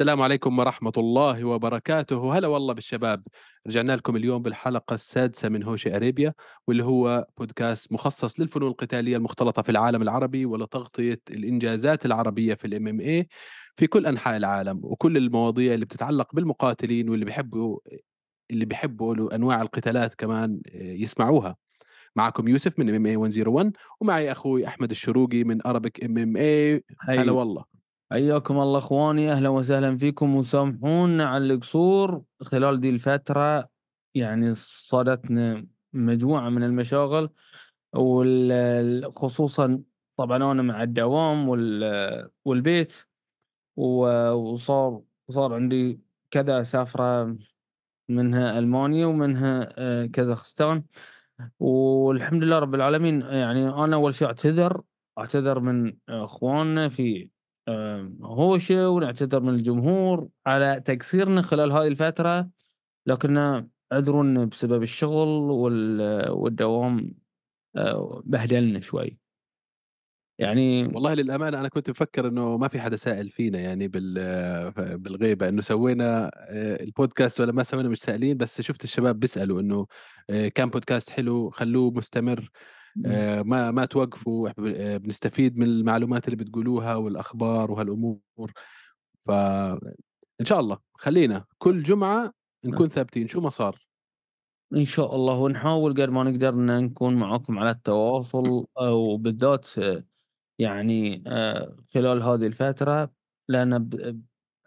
السلام عليكم ورحمة الله وبركاته هلا والله بالشباب رجعنا لكم اليوم بالحلقة السادسة من هوشي أريبيا واللي هو بودكاست مخصص للفنون القتالية المختلطة في العالم العربي ولتغطية الإنجازات العربية في الام ام اي في كل أنحاء العالم وكل المواضيع اللي بتتعلق بالمقاتلين واللي بيحبوا اللي بيحبوا أنواع القتالات كمان يسمعوها معكم يوسف من ام ام اي 101 ومعي اخوي احمد الشروقي من ارابيك ام ام اي هلا والله حياكم الله اخواني اهلا وسهلا فيكم وسامحونا على القصور خلال دي الفتره يعني صادتنا مجموعه من المشاغل وخصوصا طبعا انا مع الدوام والبيت وصار صار عندي كذا سفره منها المانيا ومنها آه، كازاخستان والحمد لله رب العالمين يعني انا اول شيء اعتذر اعتذر من اخواننا في آه، هوشه ونعتذر من الجمهور على تقصيرنا خلال هذه الفترة لكن عذرون بسبب الشغل والدوام آه، بهدلنا شوي يعني والله للامانه انا كنت مفكر انه ما في حدا سائل فينا يعني بالغيبه انه سوينا آه، البودكاست ولا ما سوينا مش سائلين بس شفت الشباب بيسالوا انه كان بودكاست حلو خلوه مستمر آه، ما ما توقفوا آه، بنستفيد من المعلومات اللي بتقولوها والاخبار وهالامور ف ان شاء الله خلينا كل جمعه نكون ثابتين شو ما صار ان شاء الله ونحاول قد ما نقدر ان نكون معاكم على التواصل آه، وبالذات يعني خلال هذه الفتره لان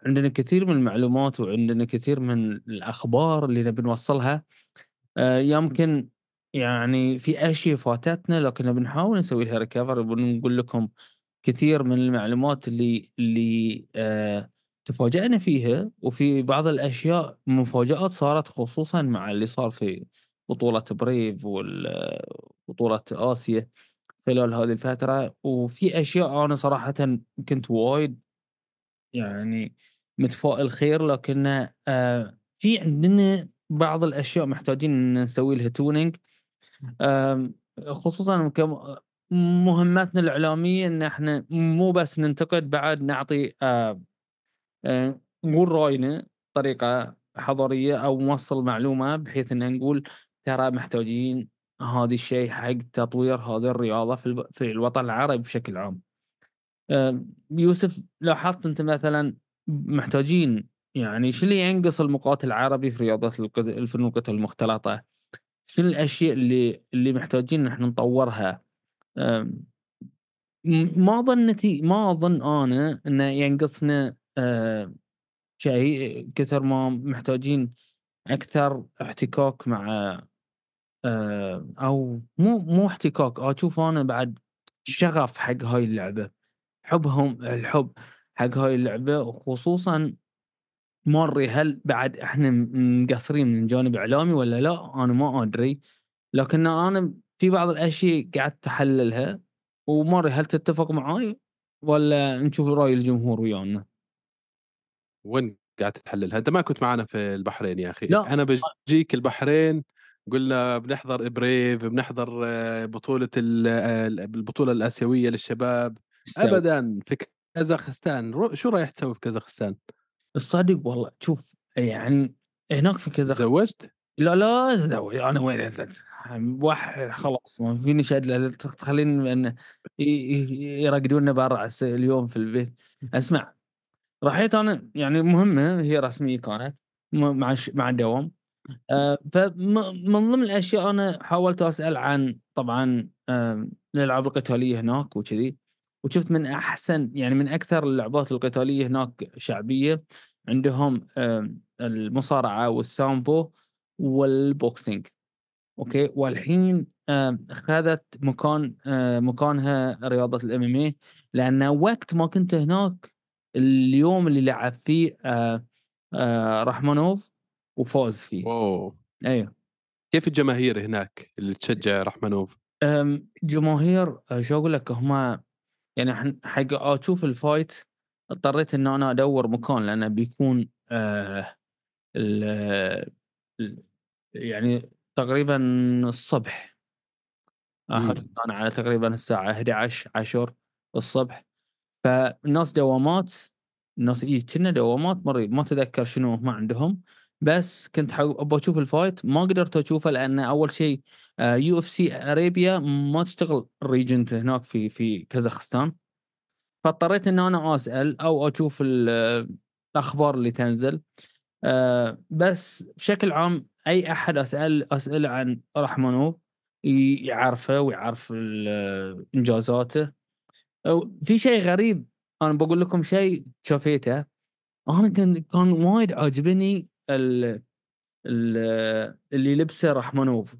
عندنا كثير من المعلومات وعندنا كثير من الاخبار اللي نبي نوصلها يمكن يعني في أشياء فاتتنا لكن بنحاول نسوي لها ريكفر ونقول لكم كثير من المعلومات اللي اللي آه تفاجأنا فيها وفي بعض الأشياء مفاجآت صارت خصوصا مع اللي صار في بطولة بريف وبطولة آسيا خلال هذه الفترة وفي أشياء أنا صراحة كنت وايد يعني متفائل خير لكن آه في عندنا بعض الأشياء محتاجين نسوي لها تونينج خصوصا مهماتنا الاعلاميه ان احنا مو بس ننتقد بعد نعطي آه، نقول راينا بطريقه حضاريه او نوصل معلومه بحيث ان نقول ترى محتاجين هذا الشيء حق تطوير هذه الرياضه في في الوطن العربي بشكل عام. يوسف لاحظت انت مثلا محتاجين يعني شو اللي ينقص المقاتل العربي في رياضه الفنون القتال المختلطه؟ شنو الاشياء اللي اللي محتاجين نحن نطورها ما ظنتي ما اظن انا انه ينقصنا آه، شيء كثر ما محتاجين اكثر احتكاك مع آه، او مو مو احتكاك اشوف انا بعد شغف حق هاي اللعبه حبهم الحب حق هاي اللعبه وخصوصا موري هل بعد احنا مقصرين من جانب اعلامي ولا لا انا ما ادري لكن انا في بعض الاشياء قعدت احللها وموري هل تتفق معاي ولا نشوف راي الجمهور ويانا وين قاعد تحللها انت ما كنت معنا في البحرين يا اخي لا. انا بجيك البحرين قلنا بنحضر بريف بنحضر آه، بطوله آه، البطوله الاسيويه للشباب ابدا في كازاخستان شو رايح تسوي في كازاخستان الصادق والله شوف يعني هناك في كذا تزوجت؟ لا لا تزوج انا وين أزلت. يعني واحد خلاص ما فيني شد تخليني من يرقدوننا برا اليوم في البيت اسمع رحيت انا يعني مهمه هي رسميه كانت مع مع الدوام آه فمن ضمن الاشياء انا حاولت اسال عن طبعا آه الالعاب القتاليه هناك وكذي وشفت من احسن يعني من اكثر اللعبات القتاليه هناك شعبيه عندهم المصارعه والسامبو والبوكسينج اوكي والحين اخذت مكان آه، مكانها رياضه الام ام إيه، لان وقت ما كنت هناك اليوم اللي لعب فيه آه، آه، رحمنوف وفاز فيه اوه ايوه كيف الجماهير هناك اللي تشجع رحمنوف؟ جماهير شو اقول لك هم يعني حق اشوف الفايت اضطريت انه انا ادور مكان لانه بيكون آه ال يعني تقريبا الصبح اخذت انا إمم. على تقريبا الساعه 11 10 الصبح فالناس دوامات الناس اي كنا دوامات مريض ما اتذكر شنو ما عندهم بس كنت ابغى اشوف الفايت ما قدرت اشوفه لان اول شيء آه، يو اف سي اريبيا ما تشتغل الريجنت هناك في في كازاخستان فاضطريت ان انا اسال او اشوف الاخبار اللي تنزل آه، بس بشكل عام اي احد اسال اساله عن رحمنو يعرفه ويعرف انجازاته في شيء غريب انا بقول لكم شيء شفيته انا كان كان وايد عاجبني ال اللي لبسه رحمنوف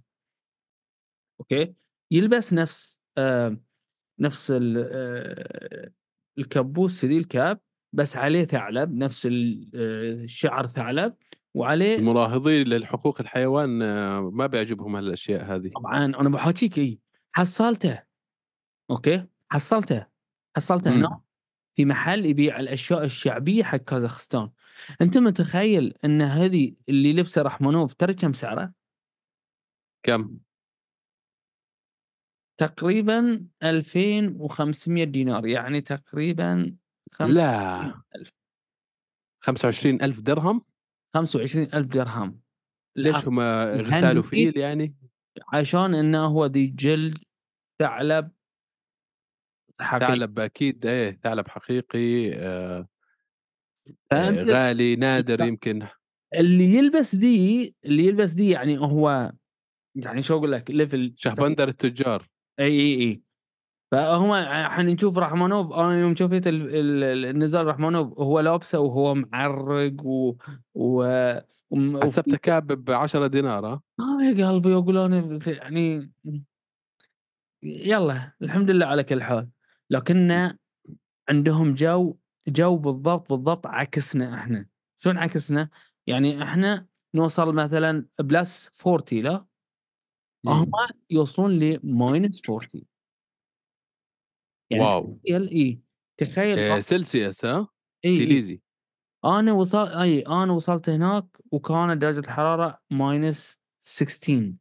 اوكي يلبس نفس آه نفس ال آه الكبوس ذي الكاب بس عليه ثعلب نفس الشعر آه، ثعلب وعليه المراهضين للحقوق الحيوان آه، ما بيعجبهم هالاشياء هذه طبعا انا بحاكيك اي حصلته اوكي حصلته حصلته هنا في محل يبيع الاشياء الشعبيه حق كازاخستان انت متخيل ان هذه اللي لبسه رحمنوف ترى كم سعره؟ كم؟ تقريبا 2500 دينار يعني تقريبا لا 25000 درهم 25000 درهم ليش هم اغتالوا فيل يعني؟ عشان انه هو ذي جلد ثعلب حقيقي ثعلب اكيد ايه ثعلب حقيقي آه, آه، غالي نادر يمكن اللي يلبس دي اللي يلبس دي يعني هو يعني شو اقول لك ليفل شهبندر التجار اي اي اي فهم حنشوف رحمانوف انا يوم شفت النزال رحمانوف هو لابسه وهو معرق و, و... و... حسبته كاب ب 10 دينار ها؟ آه؟, آه يا قلبي اقول انا يعني يلا الحمد لله على كل حال لكن عندهم جو جو بالضبط بالضبط عكسنا احنا شلون عكسنا؟ يعني احنا نوصل مثلا بلس 40 لا هم إمم. يوصلون ل ماينس 40 يعني واو تخيل اي تخيل إيه سلسيوس ها؟ إيه سيليزي انا وصل اي انا وصلت هناك وكانت درجه الحراره ماينس 16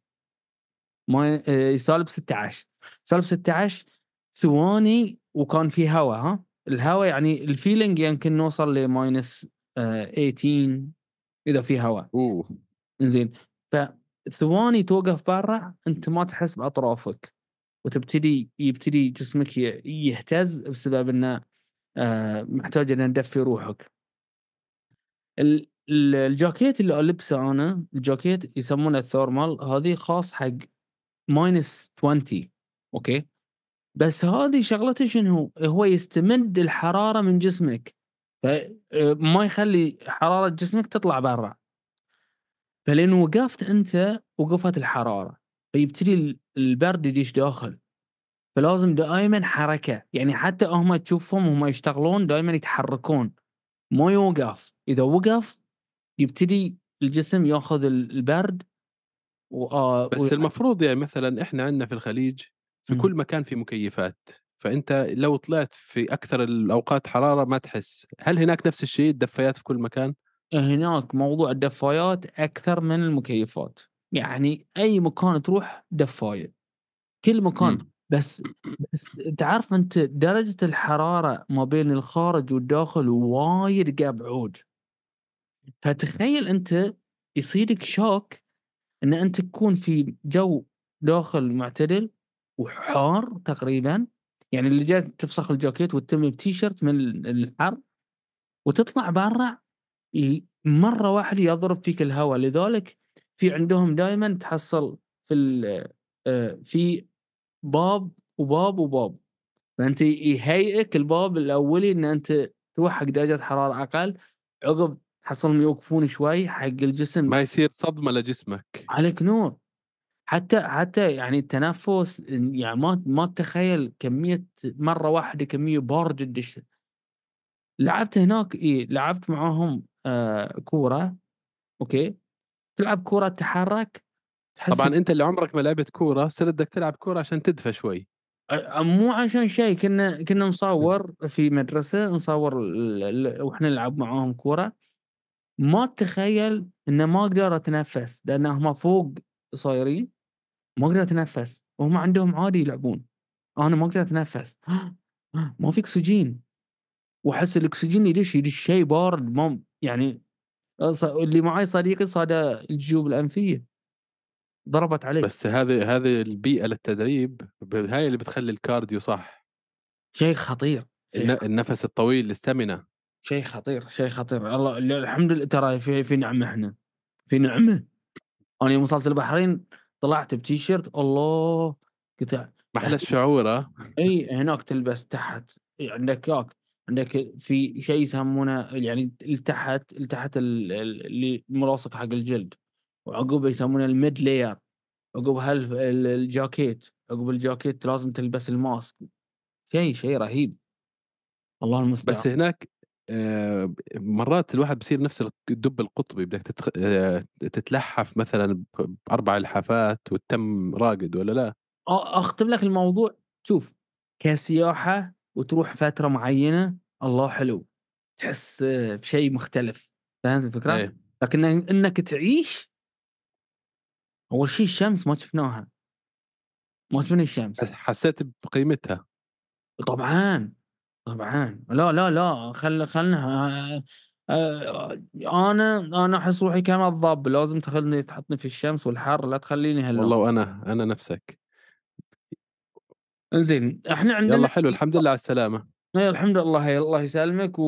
ماين إيه سالب 16 سالب 16 ثواني وكان في هواء ها الهواء يعني الفيلينج يمكن نوصل لماينس 18 اذا في هواء اوه زين ف ثواني توقف برا انت ما تحس باطرافك وتبتدي يبتدي جسمك يهتز بسبب انه آه، محتاج ان ندفي روحك الجاكيت اللي البسه انا الجاكيت يسمونه الثورمال هذه خاص حق ماينس 20 اوكي بس هذه شغلته شنو هو يستمد الحراره من جسمك فما آه، يخلي حراره جسمك تطلع برا فلأن وقفت أنت وقفت الحرارة فيبتدي البرد يدش داخل فلازم دائما حركة يعني حتى هم تشوفهم هم يشتغلون دائما يتحركون ما يوقف إذا وقف يبتدي الجسم ياخذ البرد و... آه، بس و... المفروض يعني مثلا احنا عندنا في الخليج في م. كل مكان في مكيفات فانت لو طلعت في اكثر الاوقات حراره ما تحس هل هناك نفس الشيء الدفايات في كل مكان هناك موضوع الدفايات اكثر من المكيفات يعني اي مكان تروح دفايه كل مكان بس بس تعرف انت درجه الحراره ما بين الخارج والداخل وايد قبعود فتخيل انت يصيدك شوك ان انت تكون في جو داخل معتدل وحار تقريبا يعني اللي جاي تفسخ الجاكيت وتتم بتيشرت من الحر وتطلع برا مره واحده يضرب فيك الهواء لذلك في عندهم دائما تحصل في آه، في باب وباب وباب فانت يهيئك الباب الاولي ان انت تروح حق درجه حراره اقل عقب تحصلهم يوقفون شوي حق الجسم ما يصير صدمه لجسمك عليك نور حتى حتى يعني التنفس يعني ما ما تتخيل كميه مره واحده كميه بارده تدش لعبت هناك اي لعبت معاهم آه، كوره اوكي تلعب كوره تتحرك تحس طبعا انت اللي عمرك ما لعبت كوره صرت بدك تلعب كوره عشان تدفى شوي مو عشان شيء كنا كنا نصور في مدرسه نصور واحنا نلعب معاهم كوره ما تخيل انه ما اقدر اتنفس لان هم فوق صايرين ما اقدر اتنفس وهم عندهم عادي يلعبون انا ما اقدر اتنفس ما في اكسجين واحس الاكسجين يدش يدش شيء بارد ما يعني آه، اللي معي صديقي صاد الجيوب الانفيه ضربت عليه بس هذه هذه البيئه للتدريب هاي اللي بتخلي الكارديو صح شيء خطير شيء النفس الطويل الاستمنة شيء خطير شيء خطير الله الحمد لله ترى في في نعمه احنا في نعمه انا يوم وصلت البحرين طلعت بتيشيرت الله قطع ما احلى الشعور آه. اي هناك تلبس تحت عندك ياك عندك في شيء يسمونه يعني التحت التحت الملاصق حق الجلد وعقب يسمونه الميد لاير عقب الجاكيت عقب الجاكيت لازم تلبس الماسك شيء شيء رهيب الله المستعان بس هناك آه، مرات الواحد بصير نفس الدب القطبي بدك آه، تتلحف مثلا باربع لحافات والتم راقد ولا لا؟ اختم لك الموضوع شوف كسياحه وتروح فتره معينه الله حلو تحس بشيء مختلف فهمت الفكره؟ أيه. لكن انك تعيش اول شيء الشمس ما شفناها ما شفنا الشمس حسيت بقيمتها طبعا طبعا لا لا لا خل خلنا آه، آه، انا انا احس روحي كان الضب لازم تخليني تحطني في الشمس والحر لا تخليني هلا والله وانا انا نفسك زين احنا عندنا يلا حلو الحمد لله على السلامه إيه، الحمد لله الله يسلمك و...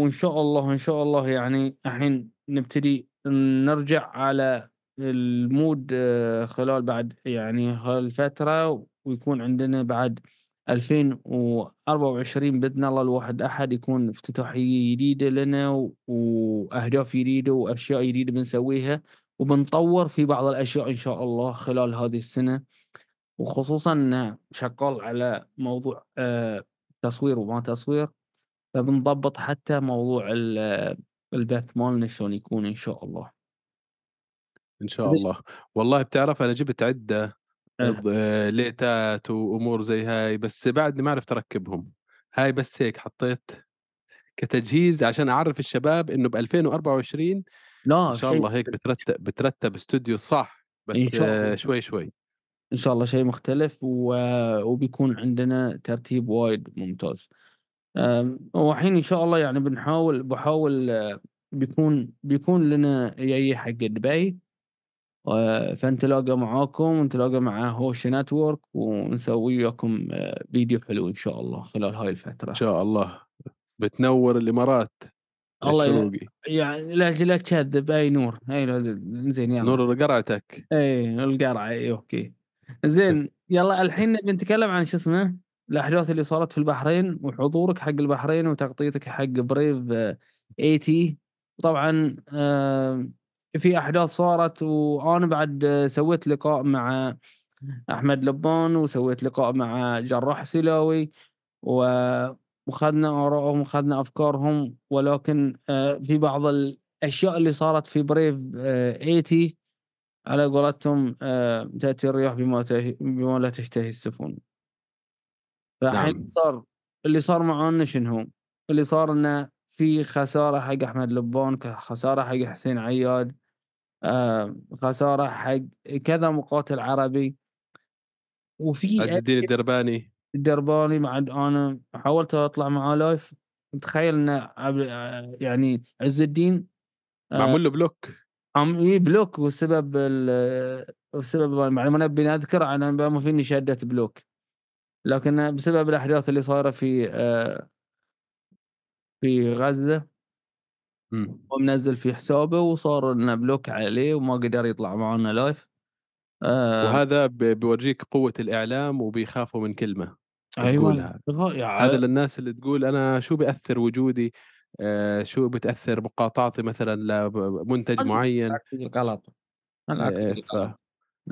وان شاء الله ان شاء الله يعني الحين نبتدي نرجع على المود آه، خلال بعد يعني خلال فتره ويكون عندنا بعد 2024 باذن الله الواحد احد يكون افتتاحيه جديده لنا واهداف جديده واشياء جديده بنسويها وبنطور في بعض الاشياء ان شاء الله خلال هذه السنه وخصوصا انه شغال على موضوع آه، تصوير وما تصوير فبنضبط حتى موضوع البث مالنا شلون يكون ان شاء الله ان شاء طيب. الله والله بتعرف انا جبت عده أه. ليتات وامور زي هاي بس بعدني ما عرفت اركبهم هاي بس هيك حطيت كتجهيز عشان اعرف الشباب انه ب 2024 لا ان شاء الله هيك بترتب بترتب استوديو صح بس شوي شوي ان شاء الله شيء مختلف و... وبيكون عندنا ترتيب وايد ممتاز وحين ان شاء الله يعني بنحاول بحاول بيكون بيكون لنا اي حق دبي آه، فنتلاقى معاكم ونتلاقى مع هوش نتورك ونسوي وياكم آه، فيديو حلو ان شاء الله خلال هاي الفتره ان شاء الله بتنور الامارات الله يعني لا لا تشذب اي نور اي زين يعني نور قرعتك اي القرعه اي اوكي زين يلا الحين نبي نتكلم عن شو اسمه الاحداث اللي صارت في البحرين وحضورك حق البحرين وتغطيتك حق بريف اي آه، تي طبعا آه، في احداث صارت وانا بعد سويت لقاء مع احمد لبان وسويت لقاء مع جراح سلاوي وخذنا ارائهم وخذنا افكارهم ولكن آه، في بعض الاشياء اللي صارت في بريف 80 على قولتهم آه، تأتي الرياح بما بما لا تشتهي السفن فالحين نعم. صار اللي صار معنا شنو هو اللي صار انه في خساره حق احمد لبون خساره حق حسين عياد آه، خساره حق كذا مقاتل عربي وفي الدين الدرباني الدرباني مع انا حاولت اطلع معاه لايف تخيل انه آه، يعني عز الدين معمول له بلوك هم اي بلوك وسبب وسبب المعلومه انا نذكر انا ما فيني شده بلوك لكن بسبب الاحداث اللي صايره في آه، في غزه هو منزل في حسابه وصار انه بلوك عليه وما قدر يطلع معنا لايف آه. وهذا بيورجيك قوه الاعلام وبيخافوا من كلمه ايوه هذا للناس اللي تقول انا شو بياثر وجودي آه، شو بتاثر مقاطعتي مثلا لمنتج معين غلط إيه،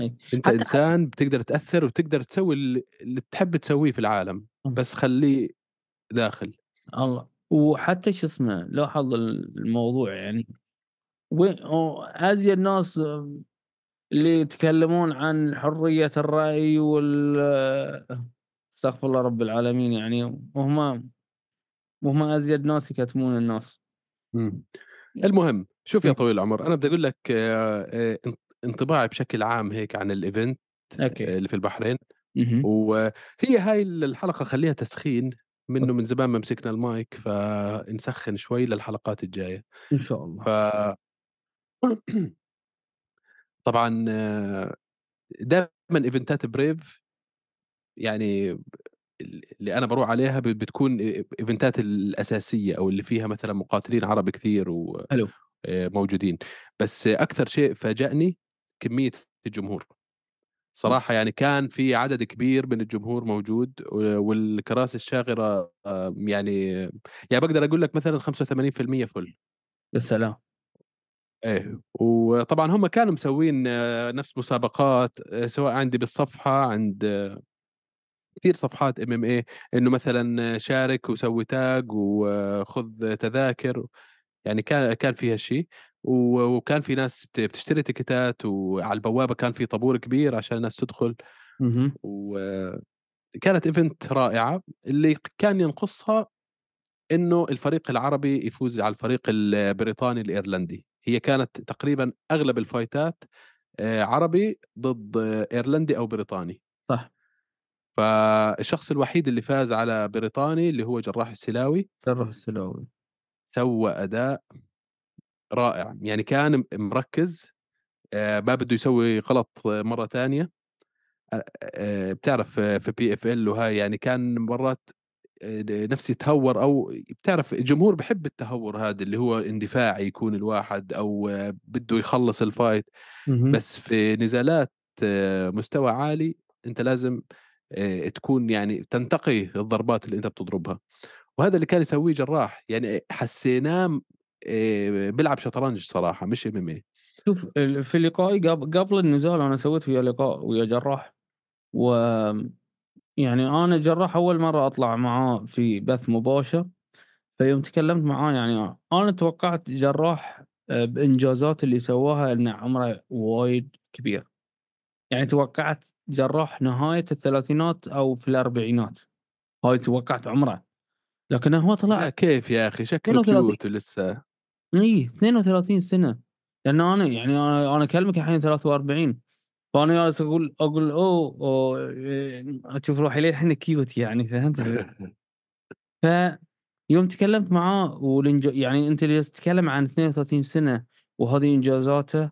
إيه. انت انسان بتقدر تاثر وتقدر تسوي اللي تحب تسويه في العالم بس خليه داخل الله وحتى شو اسمه لاحظ الموضوع يعني وين ازيد الناس اللي يتكلمون عن حريه الراي وال استغفر الله رب العالمين يعني وهم وهم ازيد ناس يكتمون الناس مم. إيه. المهم شوف يا إيه. طويل العمر انا بدي اقول لك انطباعي بشكل عام هيك عن الايفنت اللي في البحرين وهي هاي الحلقه خليها تسخين منه من زمان ما مسكنا المايك فنسخن شوي للحلقات الجايه ان شاء الله ف طبعا دائما ايفنتات بريف يعني اللي انا بروح عليها بتكون ايفنتات الاساسيه او اللي فيها مثلا مقاتلين عرب كثير و حلو آه، موجودين بس اكثر شيء فاجأني كميه الجمهور صراحه يعني كان في عدد كبير من الجمهور موجود والكراسي الشاغره آه، يعني يعني بقدر اقول لك مثلا 85% فل يا سلام ايه وطبعا هم كانوا مسوين آه، نفس مسابقات سواء عندي بالصفحه عند كثير صفحات ام ام اي انه مثلا شارك وسوي تاج وخذ تذاكر يعني كان كان فيها شيء وكان في ناس بتشتري تيكتات وعلى البوابه كان في طابور كبير عشان الناس تدخل وكانت ايفنت رائعه اللي كان ينقصها انه الفريق العربي يفوز على الفريق البريطاني الايرلندي هي كانت تقريبا اغلب الفايتات آه، عربي ضد ايرلندي او بريطاني فالشخص الوحيد اللي فاز على بريطاني اللي هو جراح السلاوي جراح السلاوي سوى اداء رائع يعني كان مركز آه، ما بده يسوي غلط مره ثانيه آه، آه، بتعرف في بي اف ال وهاي يعني كان مرات نفسي تهور او بتعرف الجمهور بحب التهور هذا اللي هو اندفاعي يكون الواحد او بده يخلص الفايت بس في نزالات مستوى عالي انت لازم آه، تكون يعني تنتقي الضربات اللي انت بتضربها وهذا اللي كان يسويه جراح يعني حسيناه آه، بيلعب شطرنج صراحه مش ام ام إيه. شوف في لقائي قبل النزال انا سويت ويا لقاء ويا جراح و يعني انا جراح اول مره اطلع معاه في بث مباشر فيوم تكلمت معاه يعني انا توقعت جراح آه، بانجازات اللي سواها انه عمره وايد كبير يعني توقعت جراح نهاية الثلاثينات أو في الأربعينات هاي توقعت عمره لكن هو طلع كيف يا أخي شكله كيوت لسه إي 32 سنة لأن أنا يعني أنا أنا أكلمك الحين 43 فأنا جالس أقول أقول أوه, أوه إيه، أشوف روحي للحين كيوت يعني فهمت ف يوم تكلمت معاه والإنج... يعني أنت اللي تتكلم عن 32 سنة وهذه إنجازاته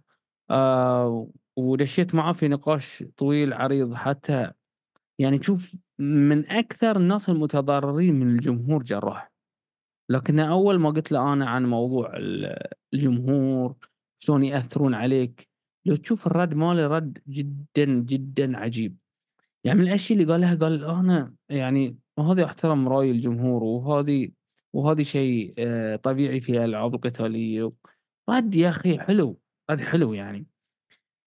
آه ودشيت معاه في نقاش طويل عريض حتى يعني شوف من اكثر الناس المتضررين من الجمهور جراح لكن اول ما قلت له انا عن موضوع الجمهور شلون ياثرون عليك لو تشوف الرد مالي رد جدا جدا عجيب يعني من الاشياء اللي قالها قال انا يعني وهذا احترم راي الجمهور وهذه وهذا شيء آه، طبيعي في الالعاب القتاليه رد يا اخي حلو رد حلو يعني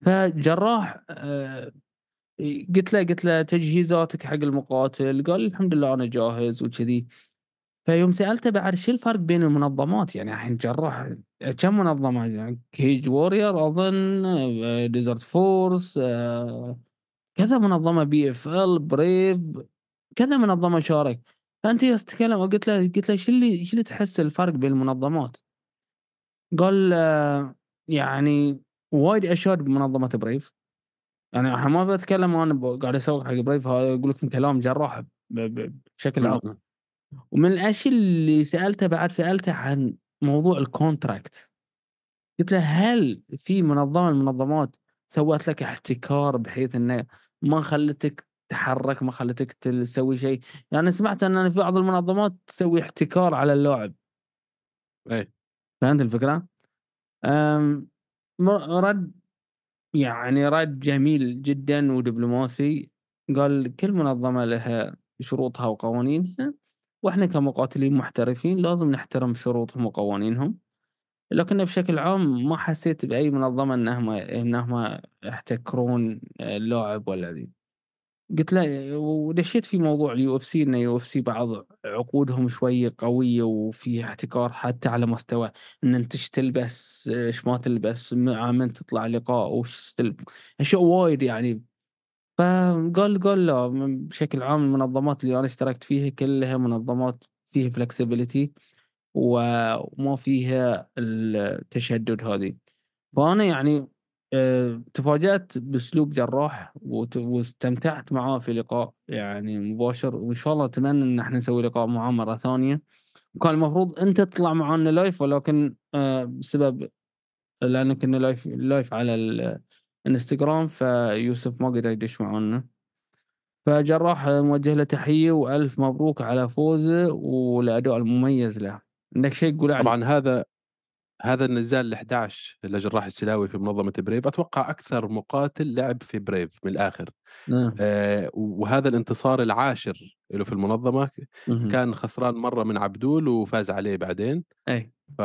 فالجراح آه، قلت له قلت له تجهيزاتك حق المقاتل قال الحمد لله انا جاهز وكذي فيوم سالته بعد شو الفرق بين المنظمات يعني الحين جراح كم منظمه يعني كيج وورير اظن ديزرت فورس كذا منظمه بي اف ال بريف كذا منظمه شارك فانت تتكلم وقلت له قلت له شو اللي شو اللي تحس الفرق بين المنظمات؟ قال آه، يعني وايد اشياء بمنظمه بريف يعني احنا ما بتكلم انا قاعد اسوق حق بريف هذا اقول لكم كلام جراح بشكل عام ومن الاشياء اللي سالته بعد سالته عن موضوع الكونتراكت قلت له هل في منظمه من المنظمات سوت لك احتكار بحيث انه ما خلتك تحرك ما خلتك تسوي شيء يعني سمعت ان في بعض المنظمات تسوي احتكار على اللاعب اي فهمت الفكره؟ أم رد يعني رد جميل جدا ودبلوماسي قال كل منظمة لها شروطها وقوانينها واحنا كمقاتلين محترفين لازم نحترم شروطهم وقوانينهم لكن بشكل عام ما حسيت بأي منظمة انهم انهم يحتكرون آه، اللاعب ولا ذي قلت له ودشيت في موضوع اليو اف سي انه يو اف سي بعض عقودهم شويه قويه وفي احتكار حتى على مستوى ان انت ايش تلبس ايش ما تلبس مع من تطلع لقاء وش تلبس اشياء وايد يعني فقال قال لا بشكل عام المنظمات اللي انا اشتركت فيها كلها منظمات فيها فلكسبيتي وما فيها التشدد هذه فانا يعني آه، تفاجأت باسلوب جراح واستمتعت معاه في لقاء يعني مباشر وان شاء الله اتمنى ان احنا نسوي لقاء معاه مره ثانيه وكان المفروض انت تطلع معانا لايف ولكن آه، بسبب لان كنا لايف لايف على الانستغرام فيوسف ما قدر يدش معانا فجراح نوجه له تحيه والف مبروك على فوزه والاداء المميز له عندك شيء تقول طبعا هذا هذا النزال ال 11 لجراح السلاوي في منظمه بريف اتوقع اكثر مقاتل لعب في بريف من الاخر نعم. آه وهذا الانتصار العاشر له في المنظمه مم. كان خسران مره من عبدول وفاز عليه بعدين اي ف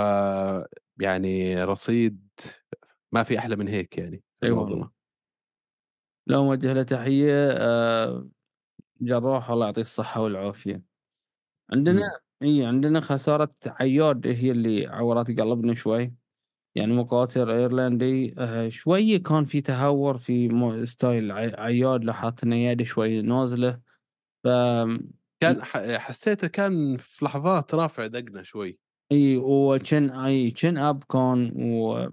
يعني رصيد ما في احلى من هيك يعني اي أيوة المنظمه لو موجه له تحيه آه جراح الله يعطيه الصحه والعافيه عندنا اي عندنا خسارة عياد هي اللي عورت قلبنا شوي يعني مقاتل ايرلندي آه، شوي كان في تهور في مو- ستايل عياد لاحظت انه يده شوي نازله ف كان حسيته كان في لحظات رافع دقنا شوي اي وشن اي شن اب كان و...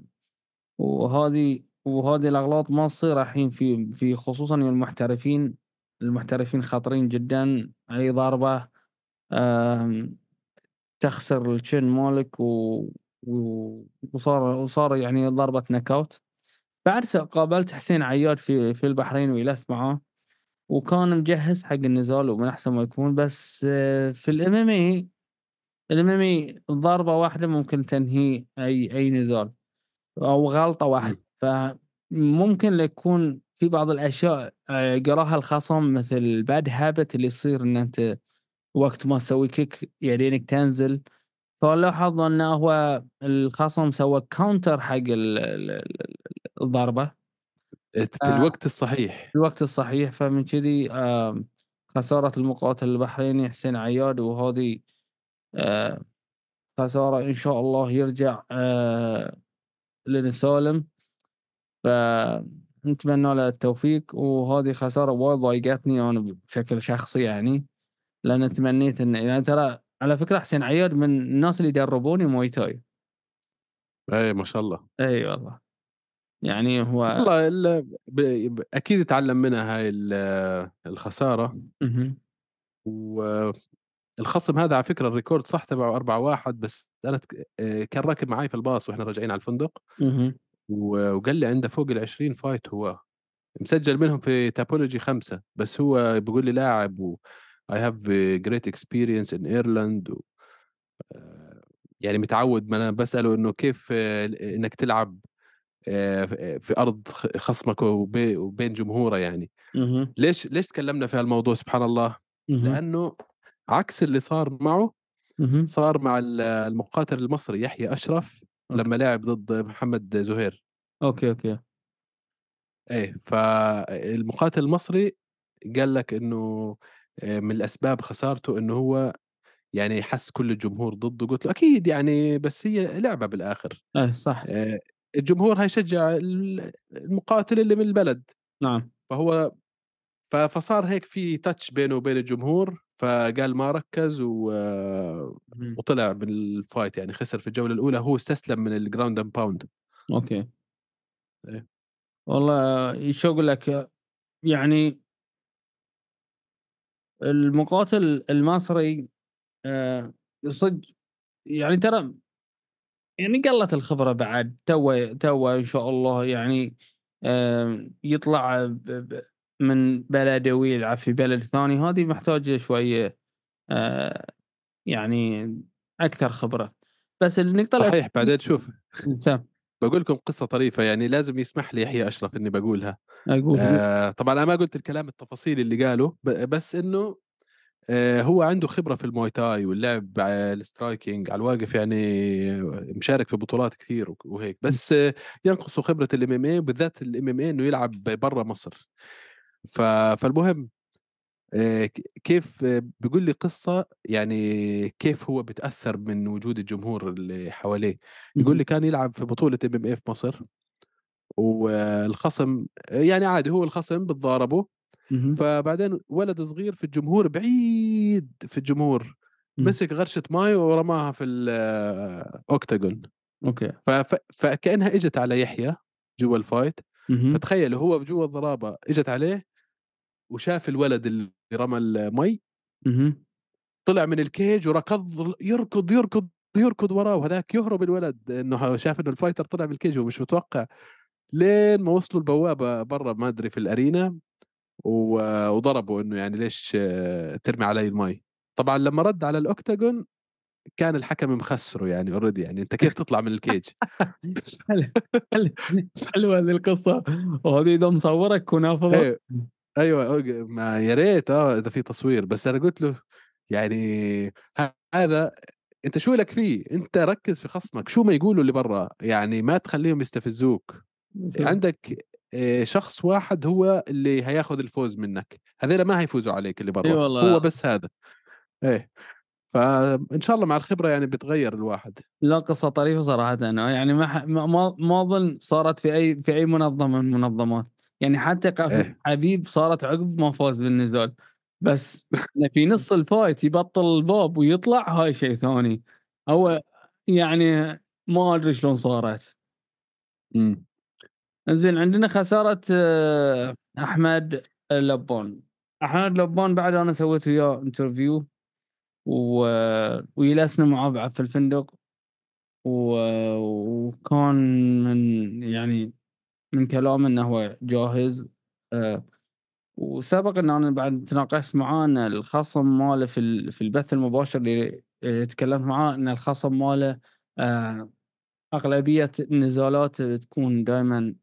وهذه وهذه الاغلاط ما تصير الحين في في خصوصا المحترفين المحترفين خطرين جدا اي ضربه تخسر الشن مالك و... و... وصار وصار يعني ضربة نك اوت بعد قابلت حسين عياد في في البحرين ويلف معاه وكان مجهز حق النزال ومن احسن ما يكون بس آه، في الامامي الامامي ضربة واحدة ممكن تنهي اي اي نزال او غلطة واحدة فممكن يكون في بعض الاشياء قراها آه، الخصم مثل باد هابت اللي يصير ان انت وقت ما تسوي كيك يعني انك تنزل فلاحظ انه هو الخصم سوى كاونتر حق الضربه في آه. الوقت الصحيح في الوقت الصحيح فمن كذي خساره المقاتل البحريني حسين عياد وهذه آه، خساره ان شاء الله يرجع آه، لنسالم فنتمنى له التوفيق وهذه خساره وايد ضايقتني انا بشكل شخصي يعني لان تمنيت ان يعني ترى على فكره حسين عياد من الناس اللي يدربوني موي اي ما شاء الله اي والله يعني هو والله اكيد تعلم منها هاي الخساره و والخصم هذا على فكره الريكورد صح تبعه 4 1 بس انا كان راكب معي في الباص واحنا راجعين على الفندق وقال لي عنده فوق ال 20 فايت هو مسجل منهم في تابولوجي خمسه بس هو بيقول لي لاعب و... I have a great experience in Ireland و... آه، يعني متعود ما انا بساله انه كيف آه، انك تلعب آه، في ارض خصمك وبين جمهوره يعني ليش ليش تكلمنا في هالموضوع سبحان الله لانه عكس اللي صار معه صار مع المقاتل المصري يحيى اشرف لما لعب ضد محمد زهير اوكي اوكي ايه فالمقاتل المصري قال لك انه آه، من الاسباب خسارته انه هو يعني حس كل الجمهور ضده قلت له اكيد يعني بس هي لعبه بالاخر إيه، أه صح الجمهور هيشجع المقاتل اللي من البلد نعم فهو فصار هيك في تاتش بينه وبين الجمهور فقال ما ركز و... وطلع من الفايت يعني خسر في الجوله الاولى هو استسلم من الجراوند اند باوند اوكي إيه. والله شو اقول لك يعني المقاتل المصري آه، صدق يعني ترى يعني قلت الخبره بعد تو تو ان شاء الله يعني يطلع من بلده ويلعب في بلد ثاني هذه محتاجه شويه آه، يعني اكثر خبره بس النقطه صحيح بعدين تشوف بقول لكم قصه طريفه يعني لازم يسمح لي يحيى اشرف اني بقولها اقول آه طبعا انا ما قلت الكلام التفاصيل اللي قاله بس انه آه هو عنده خبره في الموي تاي واللعب على السترايكينج على الواقف يعني مشارك في بطولات كثير وهيك بس آه ينقصه خبره الام ام اي بالذات الام ام اي إيه انه يلعب برا مصر فالمهم آه، كيف بيقول لي قصة يعني كيف هو بتأثر من وجود الجمهور اللي حواليه يقول لي كان يلعب في بطولة ام ام اي في مصر والخصم يعني عادي هو الخصم بتضاربوا فبعدين ولد صغير في الجمهور بعيد في الجمهور مسك غرشة ماي ورماها في الاوكتاجون اوكي فكأنها اجت على يحيى جوا الفايت فتخيل هو جوا الضرابة اجت عليه وشاف الولد اللي رمى المي طلع من الكيج وركض يركض يركض يركض وراه وهذاك يهرب الولد انه شاف انه الفايتر طلع من الكيج ومش متوقع لين ما وصلوا البوابه برا ما ادري في الارينا وضربوا انه يعني ليش ترمي علي المي طبعا لما رد على الاوكتاجون كان الحكم مخسره يعني اوريدي يعني انت كيف تطلع من الكيج حلوه هذه القصه وهذه اذا مصورك ونافضه إيه. ايوه ما يا ريت اه اذا في تصوير بس انا قلت له يعني هذا انت شو لك فيه انت ركز في خصمك شو ما يقولوا اللي برا يعني ما تخليهم يستفزوك عندك آه، شخص واحد هو اللي هياخذ الفوز منك هذيلا ما هيفوزوا عليك اللي برا أيوة والله. هو بس هذا ايه فان شاء الله مع الخبره يعني بيتغير الواحد لا قصه طريفه صراحه أنا يعني ما ح... ما ما اظن صارت في اي في اي منظمه من المنظمات يعني حتى إيه. حبيب صارت عقب ما فاز بالنزال بس في نص الفايت يبطل الباب ويطلع هاي شيء ثاني هو يعني ما ادري شلون صارت امم زين عندنا خساره آه، احمد لبون احمد لبون بعد انا سويت وياه انترفيو و... ويلسنا معاه بعد في الفندق و... وكان من يعني من كلامه انه هو جاهز آه وسبق ان انا بعد تناقشت معاه ان الخصم ماله في في البث المباشر اللي تكلمت معاه ان الخصم ماله آه اغلبيه النزالات تكون دائما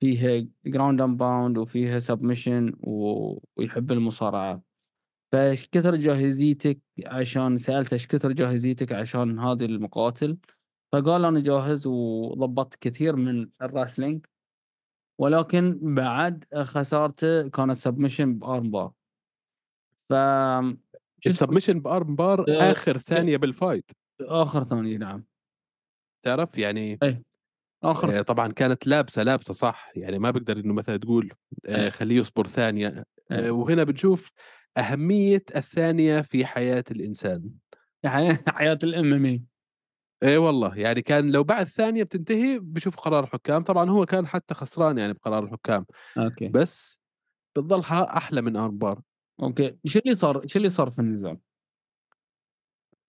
فيها جراوند اند باوند وفيها سبمشن ويحب المصارعه فايش كثر جاهزيتك عشان سالته ايش كثر جاهزيتك عشان هذه المقاتل فقال انا جاهز وضبطت كثير من الراسلينج ولكن بعد خسارته كانت سبمشن بارم بار ف سبمشن بارم بار آه، اخر إيه. ثانيه بالفايت اخر ثانيه نعم تعرف يعني أي. اخر آه، طبعا كانت لابسه لابسه صح يعني ما بقدر انه مثلا تقول آه، إيه. خليه يصبر ثانيه إيه. وهنا بنشوف اهميه الثانيه في حياه الانسان حياه الام ام اي والله يعني كان لو بعد ثانيه بتنتهي بشوف قرار الحكام طبعا هو كان حتى خسران يعني بقرار الحكام اوكي بس بتضلها احلى من ارمبار اوكي شو اللي صار شو اللي صار في النزال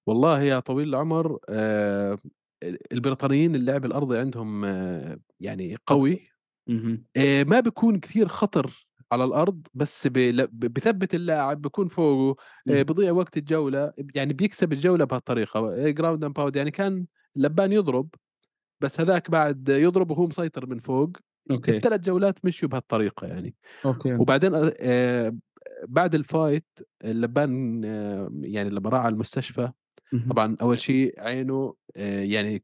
والله يا طويل العمر آه البريطانيين اللعب الارضي عندهم آه يعني قوي آه ما بيكون كثير خطر على الارض بس بثبت اللاعب بكون فوقه آه، إمم. بضيع وقت الجوله يعني بيكسب الجوله بهالطريقه جراوند اند باود يعني كان لبان يضرب بس هذاك بعد يضرب وهو مسيطر من فوق اوكي الثلاث جولات مشوا بهالطريقه يعني اوكي وبعدين آه، آه، بعد الفايت اللبان يعني لما راح على المستشفى طبعا اول شيء عينه يعني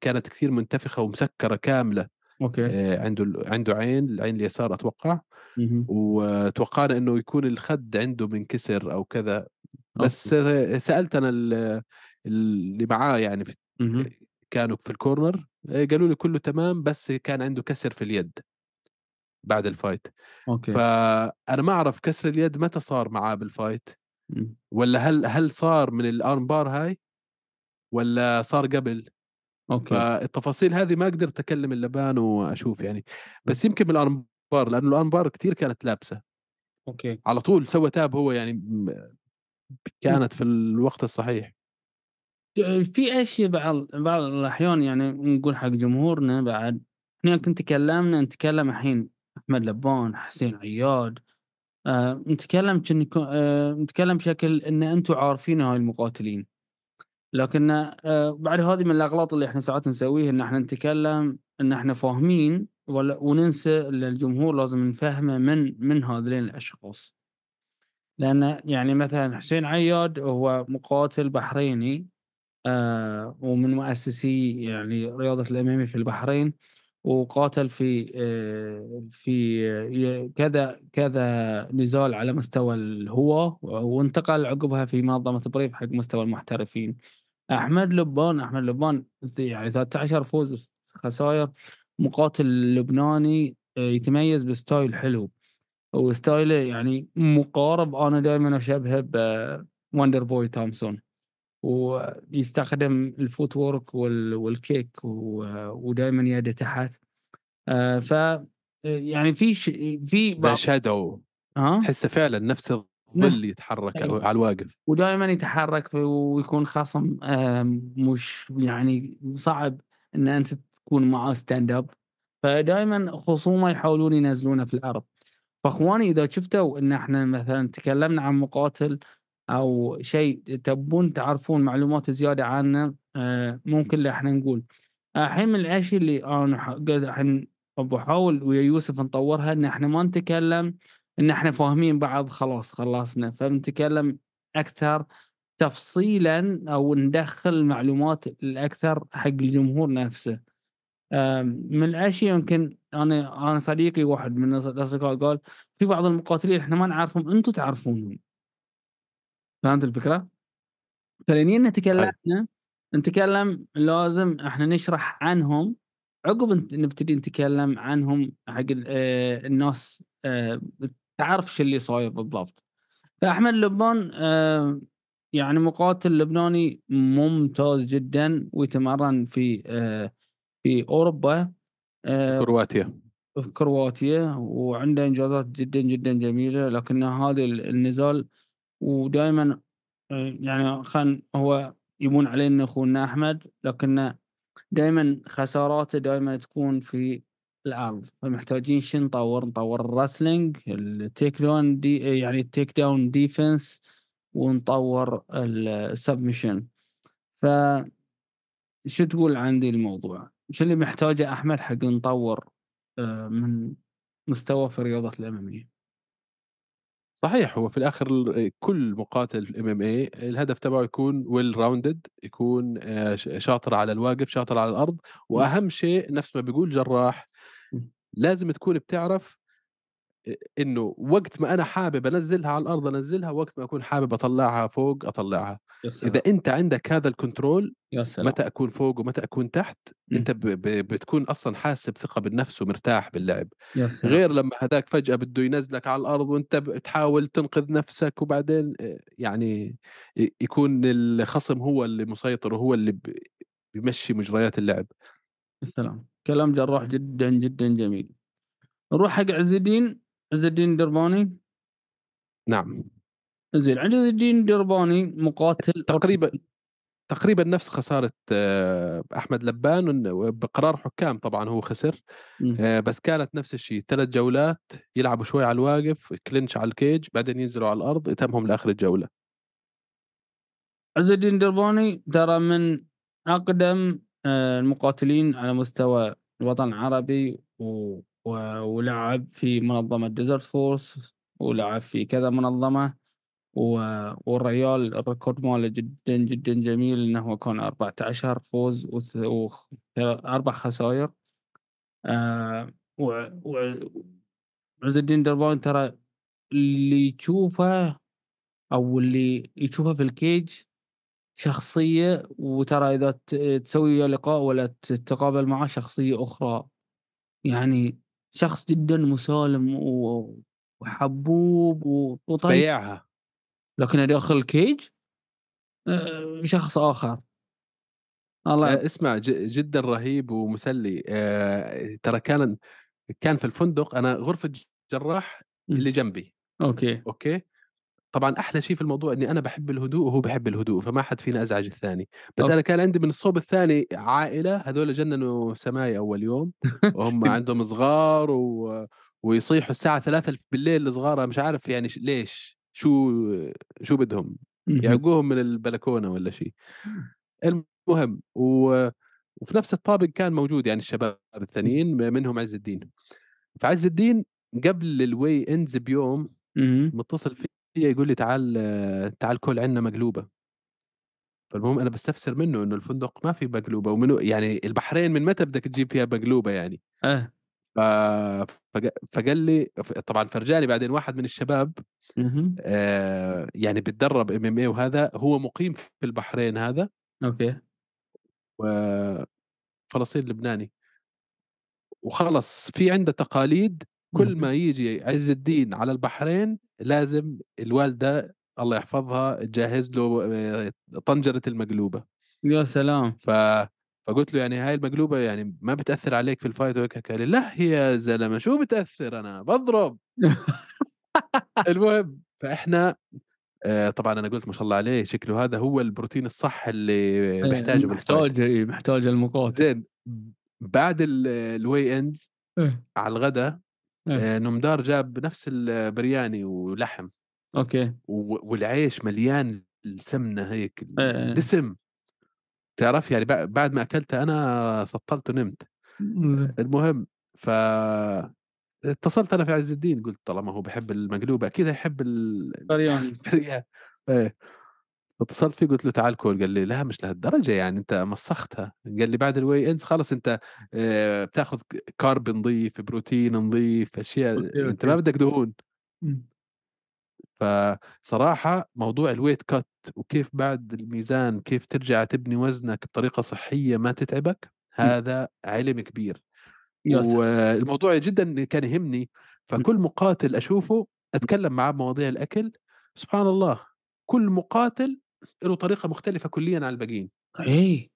كانت كثير منتفخه ومسكره كامله اوكي آه، عنده عنده عين العين اليسار اتوقع وتوقعنا انه يكون الخد عنده منكسر او كذا بس أوكي. سالت انا اللي معاه يعني في كانوا في الكورنر آه، قالوا لي كله تمام بس كان عنده كسر في اليد بعد الفايت اوكي فانا ما اعرف كسر اليد متى صار معاه بالفايت ولا هل هل صار من الارم بار هاي ولا صار قبل اوكي فالتفاصيل هذه ما قدرت اكلم اللبان واشوف يعني بس يمكن بالارم لانه الانبار كثير كانت لابسه اوكي على طول سوى تاب هو يعني كانت في الوقت الصحيح في اشياء بعض بعض الاحيان يعني نقول حق جمهورنا بعد احنا كنت تكلمنا نتكلم الحين احمد لبان حسين عياد أه نتكلم آه، نتكلم بشكل ان انتم عارفين هاي المقاتلين لكن آه، بعد هذه من الاغلاط اللي احنا ساعات نسويها ان احنا نتكلم ان احنا فاهمين وننسى ان الجمهور لازم نفهمه من من هذين الاشخاص لان يعني مثلا حسين عياد هو مقاتل بحريني آه، ومن مؤسسي يعني رياضه الامامي في البحرين وقاتل في آه، في كذا كذا نزال على مستوى الهواة وانتقل عقبها في منظمه بريف حق مستوى المحترفين احمد لبان احمد لبان يعني 13 فوز خسائر مقاتل لبناني آه، يتميز بستايل حلو وستايله يعني مقارب انا دائما اشبهه وندر بوي تامسون ويستخدم الفوت وورك والكيك ودائما يده تحت آه، ف آه، يعني في في بعض... شادو ها تحسه فعلا نفس ظل يتحرك على الواقف ودائما يتحرك ويكون خصم مش يعني صعب ان انت تكون معاه ستاند اب فدائما خصومه يحاولون ينزلونه في الارض فاخواني اذا شفتوا ان احنا مثلا تكلمنا عن مقاتل او شيء تبون تعرفون معلومات زياده عنه آه، ممكن احنا نقول الحين من الاشياء اللي انا الحين بحاول ويا يوسف نطورها ان احنا ما نتكلم ان احنا فاهمين بعض خلاص خلصنا فبنتكلم اكثر تفصيلا او ندخل المعلومات الاكثر حق الجمهور نفسه من الاشياء يمكن انا انا صديقي واحد من الاصدقاء قال في بعض المقاتلين احنا ما نعرفهم انتم تعرفونهم فهمت الفكره؟ فلين تكلمنا نتكلم لازم احنا نشرح عنهم عقب نبتدي نتكلم عنهم حق آه، الناس آه، تعرف شو اللي صاير بالضبط فاحمد لبنان آه، يعني مقاتل لبناني ممتاز جدا ويتمرن في آه، في اوروبا آه، كرواتيا في كرواتيا وعنده انجازات جدا جدا جميله لكن هذا النزال ودائما يعني خان هو يمون علينا اخونا احمد لكن دائما خساراته دائما تكون في الارض فمحتاجين شو نطور؟ نطور الرسلينج التيك داون دي يعني التيك داون ديفنس ونطور السبمشن ف شو تقول عندي الموضوع؟ شو اللي محتاجه احمد حق نطور آه، من مستوى في رياضه الاماميه؟ صحيح هو في الاخر كل مقاتل في الام ام اي الهدف تبعه يكون ويل راوندد يكون آه، شاطر على الواقف شاطر على الارض واهم شيء نفس ما بيقول جراح لازم تكون بتعرف انه وقت ما انا حابب انزلها على الارض انزلها وقت ما اكون حابب اطلعها فوق اطلعها اذا انت عندك هذا الكنترول متى اكون فوق ومتى اكون تحت م. إمم. انت ب... ب... بتكون اصلا حاسس بثقه بالنفس ومرتاح باللعب غير لما هذاك فجاه بده ينزلك على الارض وانت بتحاول تنقذ نفسك وبعدين يعني يكون الخصم هو اللي مسيطر وهو اللي بيمشي مجريات اللعب السلام كلام جراح جدا جدا جميل نروح حق عز الدين عز الدين درباني نعم زين عز الدين درباني مقاتل تقريبا تقريبا نفس خساره آه، احمد لبان بقرار حكام طبعا هو خسر آه، بس كانت نفس الشيء ثلاث جولات يلعبوا شوي على الواقف كلينش على الكيج بعدين ينزلوا على الارض يتمهم لاخر الجوله عز الدين درباني ترى من اقدم آه، المقاتلين على مستوى الوطن العربي و... ولعب في منظمة ديزرت فورس ولعب في كذا منظمة و... والريال الريكورد ماله جدا جدا جميل انه كان 14 فوز واربع خسائر آه و... الدين دربان ترى اللي يشوفه او اللي يشوفه في الكيج شخصيه وترى اذا تسوي لقاء ولا تتقابل معه شخصيه اخرى يعني شخص جدا مسالم وحبوب وطيب بيعها لكن داخل الكيج أه، شخص اخر الله اسمع جدا رهيب ومسلي أه، ترى كان كان في الفندق انا غرفه جراح اللي جنبي اوكي اوكي طبعا احلى شيء في الموضوع اني انا بحب الهدوء وهو بحب الهدوء فما حد فينا ازعج الثاني بس أوه. انا كان عندي من الصوب الثاني عائله هذول جننوا سماي اول يوم وهم عندهم صغار و... ويصيحوا الساعه 3 بالليل الصغار مش عارف يعني ليش شو شو بدهم يعقوهم من البلكونه ولا شيء آه. المهم و... وفي نفس الطابق كان موجود يعني الشباب الثانيين منهم عز الدين فعز الدين قبل الوي انز بيوم متصل يقول لي تعال تعال كل عندنا مقلوبه فالمهم انا بستفسر منه انه الفندق ما في مقلوبه ومنو يعني البحرين من متى بدك تجيب فيها مقلوبه يعني اه ف... فقال لي طبعا فرجالي بعدين واحد من الشباب آه يعني بتدرب ام ام اي وهذا هو مقيم في البحرين هذا اوكي وفلسطين لبناني وخلص في عنده تقاليد كل ما يجي عز الدين على البحرين لازم الوالده الله يحفظها تجهز له آه، طنجره المقلوبه يا سلام ف فقلت له يعني هاي المقلوبه يعني ما بتاثر عليك في الفايت وهيك قال لي لا يا زلمه شو بتاثر انا بضرب المهم فاحنا آه، طبعا انا قلت ما شاء الله عليه شكله هذا هو البروتين الصح اللي إيه، بيحتاجه محتاج إيه، محتاج المقاتل زين بعد الوي اند إيه. على الغداء إيه. آه، نمدار جاب نفس البرياني ولحم اوكي والعيش مليان السمنه هيك إيه. آه، آه. دسم تعرف يعني بعد ما اكلته انا سطلت ونمت المهم ف اتصلت انا في عز الدين قلت طالما هو بحب المقلوبه اكيد يحب البرياني ايه اتصلت فيه قلت له تعال كول قال لي لا مش لهالدرجه يعني انت مسختها قال لي بعد الواي انت آه، خلص انت بتاخذ كارب نظيف بروتين نظيف اشياء انت ما بدك دهون إمم. فصراحة موضوع الويت كات وكيف بعد الميزان كيف ترجع تبني وزنك بطريقة صحية ما تتعبك إمم. هذا علم كبير والموضوع جدا كان يهمني إمم. فكل مقاتل أشوفه أتكلم معاه بمواضيع الأكل سبحان الله كل مقاتل له طريقه مختلفه كليا عن الباقيين ايه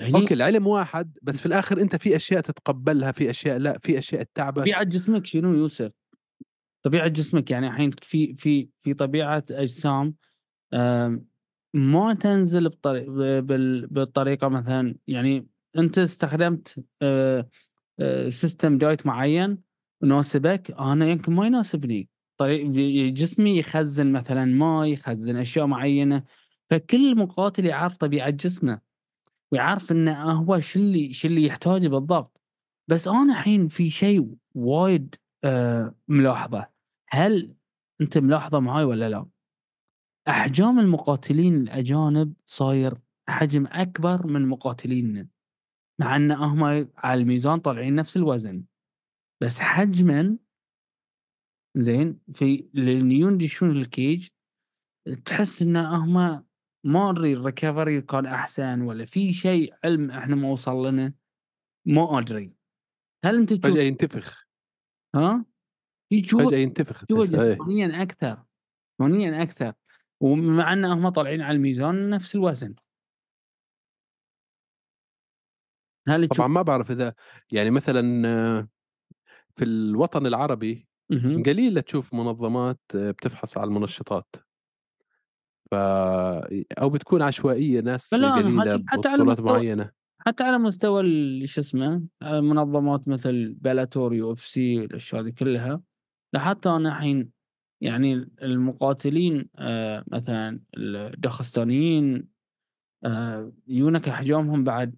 يعني اوكي العلم واحد بس في الاخر انت في اشياء تتقبلها في اشياء لا في اشياء تعبك طبيعه جسمك شنو يوسف طبيعه جسمك يعني الحين في في في طبيعه اجسام ما تنزل بطريق بالطريقه مثلا يعني انت استخدمت سيستم دايت معين يناسبك انا يمكن ما يناسبني طريق جسمي يخزن مثلا ماي يخزن اشياء معينه فكل مقاتل يعرف طبيعه جسمه ويعرف انه هو شو اللي شو اللي يحتاجه بالضبط بس انا الحين في شيء وايد آه ملاحظه هل انت ملاحظه معاي ولا لا؟ احجام المقاتلين الاجانب صاير حجم اكبر من مقاتلين مع ان هم على الميزان طالعين نفس الوزن بس حجما زين في اللي يدشون الكيج تحس ان هم ما ادري الريكفري كان احسن ولا في شيء علم احنا ما وصل لنا ما ادري هل انت تشوف فجاه ينتفخ ها في فجاه ينتفخ جهد إيه. جسمانيا اكثر جسمانيا اكثر ومع ان هم طالعين على الميزان نفس الوزن هل طبعا ما بعرف اذا يعني مثلا في الوطن العربي قليله تشوف منظمات بتفحص على المنشطات ف او بتكون عشوائيه ناس قليله حتى على مستوى معينه حتى على مستوى شو اسمه المنظمات آه، مثل بلاتوري اف سي الاشياء هذه كلها لاحظت انا الحين يعني المقاتلين آه، مثلا الداخستانيين آه، يونك احجامهم بعد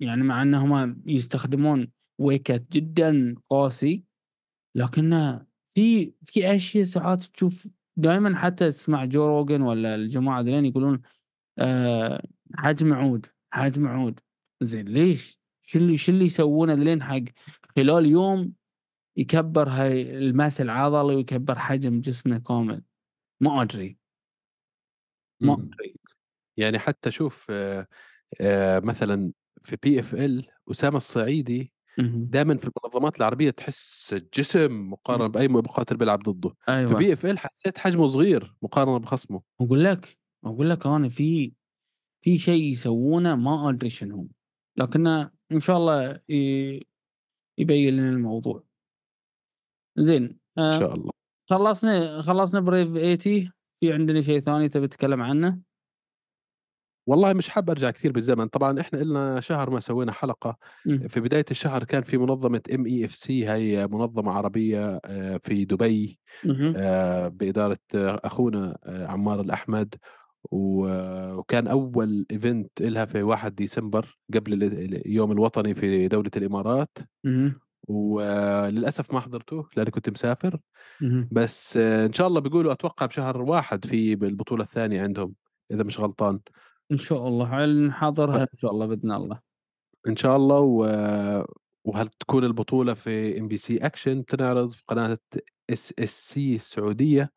يعني مع انهم يستخدمون ويكت جدا قاسي لكن في في اشياء ساعات تشوف دائما حتى تسمع جو روجن ولا الجماعه ذول يقولون أه حجم عود حجم عود زين ليش؟ شو اللي شو اللي يسوونه ذولين حق خلال يوم يكبر هاي الماس العضلي ويكبر حجم جسمه كامل ما ادري ما ادري يعني حتى شوف آه، آه، مثلا في بي اف ال اسامه الصعيدي دائما في المنظمات العربيه تحس جسم مقارنه باي مقاتل بيلعب ضده أيوة. فبي اف ال حسيت حجمه صغير مقارنه بخصمه اقول لك اقول لك انا في في شيء يسوونه ما ادري شنو هو لكن ان شاء الله يبين لنا الموضوع زين آه، ان شاء الله خلصنا خلصنا بريف 80 في عندنا شيء ثاني تبي تتكلم عنه والله مش حاب ارجع كثير بالزمن طبعا احنا لنا شهر ما سوينا حلقه م. إمم. في بدايه الشهر كان في منظمه ام اي اف سي هي منظمه عربيه آه، في دبي آه، باداره آه، اخونا عمار الاحمد وكان اول ايفنت لها في 1 ديسمبر قبل اليوم الوطني في دوله الامارات م. وللاسف ما حضرته لاني كنت مسافر بس ان شاء الله بيقولوا اتوقع بشهر واحد في البطوله الثانيه عندهم اذا مش غلطان ان شاء الله نحضرها طيب. ان شاء الله باذن الله ان شاء الله و... وهل تكون البطوله في ام بي سي اكشن بتنعرض في قناه اس اس سي السعوديه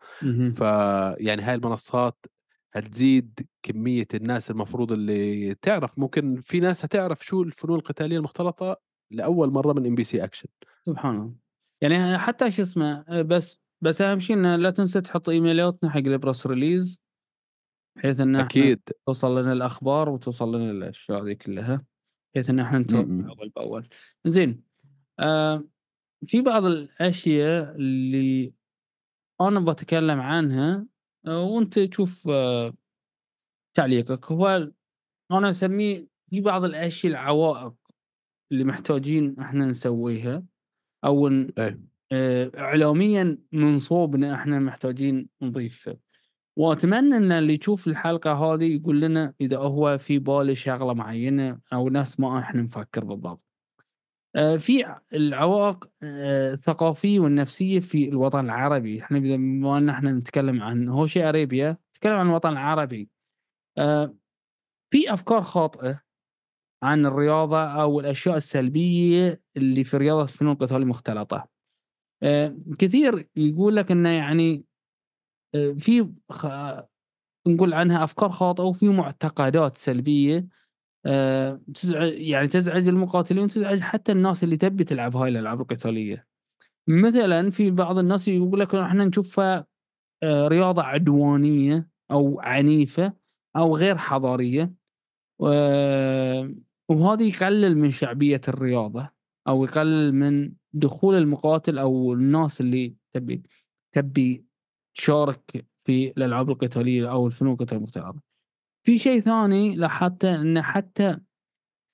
فيعني هاي المنصات هتزيد كميه الناس المفروض اللي تعرف ممكن في ناس هتعرف شو الفنون القتاليه المختلطه لاول مره من ام بي سي اكشن سبحان الله يعني حتى شو اسمه بس بس اهم شيء انه لا تنسى تحط ايميلاتنا حق البرس ريليز بحيث ان اكيد توصل لنا الاخبار وتوصل لنا الاشياء ذي كلها بحيث ان احنا نتوقع اول باول زين آه في بعض الاشياء اللي انا بتكلم عنها آه، وانت تشوف آه تعليقك هو انا اسميه في بعض الاشياء العوائق اللي محتاجين احنا نسويها او اعلاميا أيوه. آه، من صوبنا احنا محتاجين نضيفها واتمنى ان اللي يشوف الحلقه هذه يقول لنا اذا هو في باله شغله معينه او ناس ما احنا نفكر بالضبط. آه، في العوائق آه، الثقافيه والنفسيه في الوطن العربي، احنا بما ان احنا نتكلم عن هوشي اريبيا، نتكلم عن الوطن العربي. آه، في افكار خاطئه عن الرياضه او الاشياء السلبيه اللي في رياضه الفنون القتاليه المختلطه. كثير يقول لك انه يعني آه، في خ... نقول عنها افكار خاطئه وفي معتقدات سلبيه آه، تزعج يعني تزعج المقاتلين تزعج حتى الناس اللي تبي تلعب هاي الالعاب القتاليه مثلا في بعض الناس يقول لك احنا نشوفها آه، رياضه عدوانيه او عنيفه او غير حضاريه وهذا يقلل من شعبيه الرياضه او يقلل من دخول المقاتل او الناس اللي تبي تبي تشارك في الالعاب القتاليه او الفنون القتاليه المختلطه. في شيء ثاني لاحظته انه حتى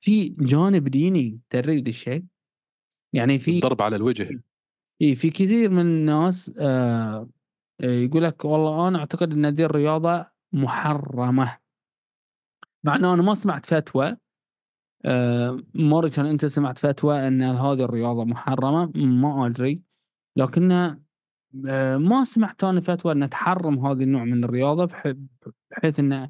في جانب ديني تدري الشيء يعني في ضرب على الوجه اي في كثير من الناس آه, آه، يقول لك والله انا اعتقد ان هذه الرياضه محرمه مع انه انا ما سمعت فتوى آه موري كان انت سمعت فتوى ان هذه الرياضه محرمه ما ادري لكن آه، ما سمعت انا فتوى ان تحرم هذا النوع من الرياضه بحيث ان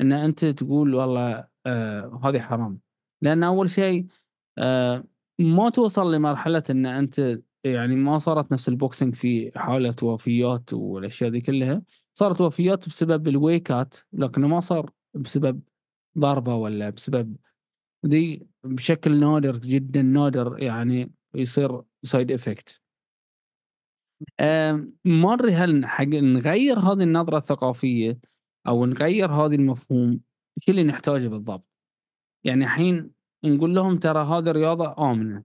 ان انت تقول والله آه هذه حرام لان اول شيء آه ما توصل لمرحله ان انت يعني ما صارت نفس البوكسنج في حاله وفيات والاشياء دي كلها صارت وفيات بسبب الويكات لكنه ما صار بسبب ضربه ولا بسبب دي بشكل نادر جدا نادر يعني يصير سايد افكت آه، مر هل نغير هذه النظرة الثقافية أو نغير هذا المفهوم شو اللي نحتاجه بالضبط يعني الحين نقول لهم ترى هذه الرياضه آمنة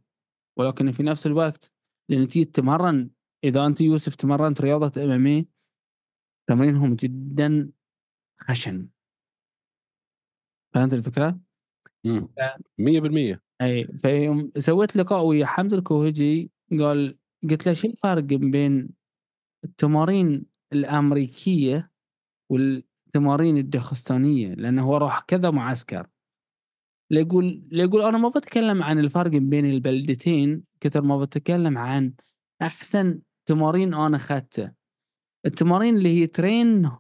ولكن في نفس الوقت لأن تي تتمرن إذا أنت يوسف تمرنت رياضة ام ام إيه، تمرينهم جدا خشن فهمت الفكرة؟ 100% اي فيوم سويت لقاء ويا حمد الكوهجي قال قلت له شو الفرق بين التمارين الامريكيه والتمارين الدخستانيه لانه هو راح كذا معسكر ليقول ليقول انا ما بتكلم عن الفرق بين البلدتين كثر ما بتكلم عن احسن تمارين انا اخذته التمارين اللي هي ترين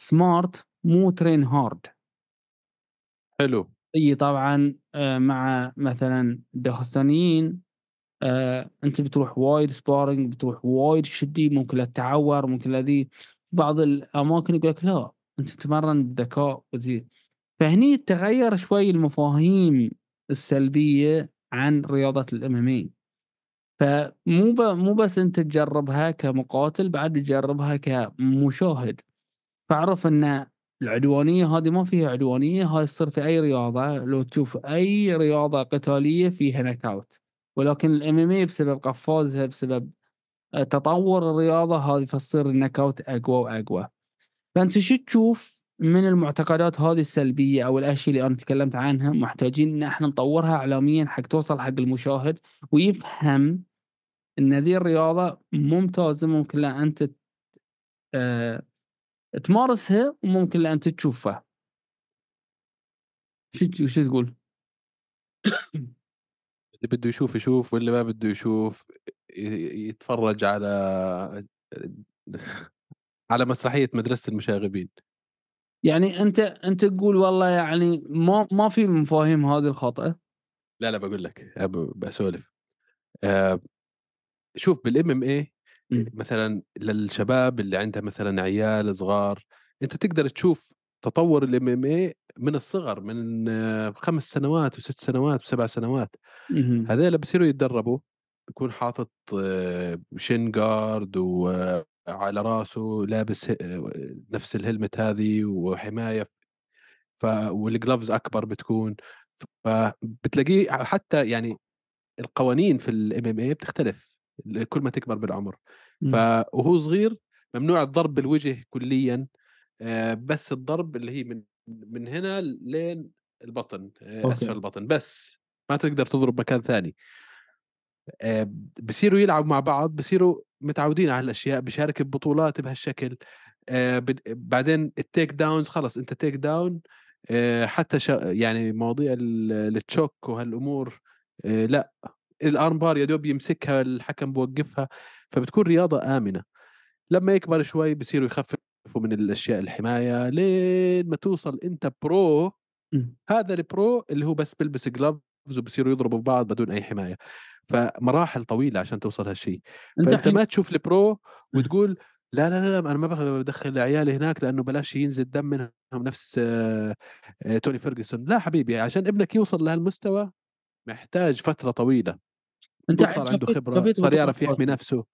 سمارت مو ترين هارد حلو اي طبعا آه، مع مثلا الداغستانيين آه انت بتروح وايد سبارنج بتروح وايد شدي ممكن لا تتعور ممكن لا ذي بعض الاماكن يقول لك لا انت تتمرن بذكاء وذي فهني تغير شوي المفاهيم السلبيه عن رياضه الام فمو ب... مو بس انت تجربها كمقاتل بعد تجربها كمشاهد فاعرف ان العدوانيه هذه ما فيها عدوانيه هاي تصير في اي رياضه لو تشوف اي رياضه قتاليه فيها نكاوت ولكن الام ام بسبب قفازها بسبب آه، تطور الرياضه هذه فتصير النك اقوى واقوى فانت شو تشوف من المعتقدات هذه السلبيه او الاشياء اللي انا تكلمت عنها محتاجين ان احنا نطورها اعلاميا حق توصل حق المشاهد ويفهم ان ذي الرياضه ممتازه ممكن لا انت آه، تمارسها وممكن لا انت تشوفها شو تقول؟ اللي بده يشوف يشوف واللي ما بده يشوف يتفرج على على مسرحيه مدرسه المشاغبين يعني انت انت تقول والله يعني ما ما في مفاهيم هذه الخاطئه لا لا بقول لك بسولف أه شوف بالام ام اي مثلا للشباب اللي عندها مثلا عيال صغار انت تقدر تشوف تطور الام ام اي من الصغر من خمس سنوات وست سنوات وسبع سنوات هذول بصيروا يتدربوا بيكون حاطط شين جارد وعلى راسه لابس آه، نفس الهلمت هذه وحمايه ف والجلافز اكبر بتكون فبتلاقيه حتى يعني القوانين في الام ام اي بتختلف كل ما تكبر بالعمر فهو صغير ممنوع الضرب بالوجه كليا آه، بس الضرب اللي هي من من هنا لين البطن آه، أوكي. اسفل البطن بس ما تقدر تضرب مكان ثاني آه، بصيروا يلعبوا مع بعض بصيروا متعودين على هالاشياء بشارك ببطولات بهالشكل بعدين التيك داونز خلص انت تيك داون حتى يعني مواضيع التشوك وهالامور لا الارم بار يا دوب يمسكها الحكم بوقفها فبتكون رياضه امنه لما يكبر شوي بصيروا يخفف من الاشياء الحمايه لين ما توصل انت برو إمم. هذا البرو اللي هو بس بيلبس جلافز وبصيروا يضربوا في بعض بدون اي حمايه فمراحل طويله عشان توصل هالشيء فانت ما تشوف البرو إمم. وتقول لا لا لا انا ما بدخل عيالي هناك لانه بلاش ينزل دم منهم نفس آه، آه، توني فيرجسون لا حبيبي عشان ابنك يوصل لهالمستوى محتاج فتره طويله انت صار عنده خبره صار يعرف يحمي نفسه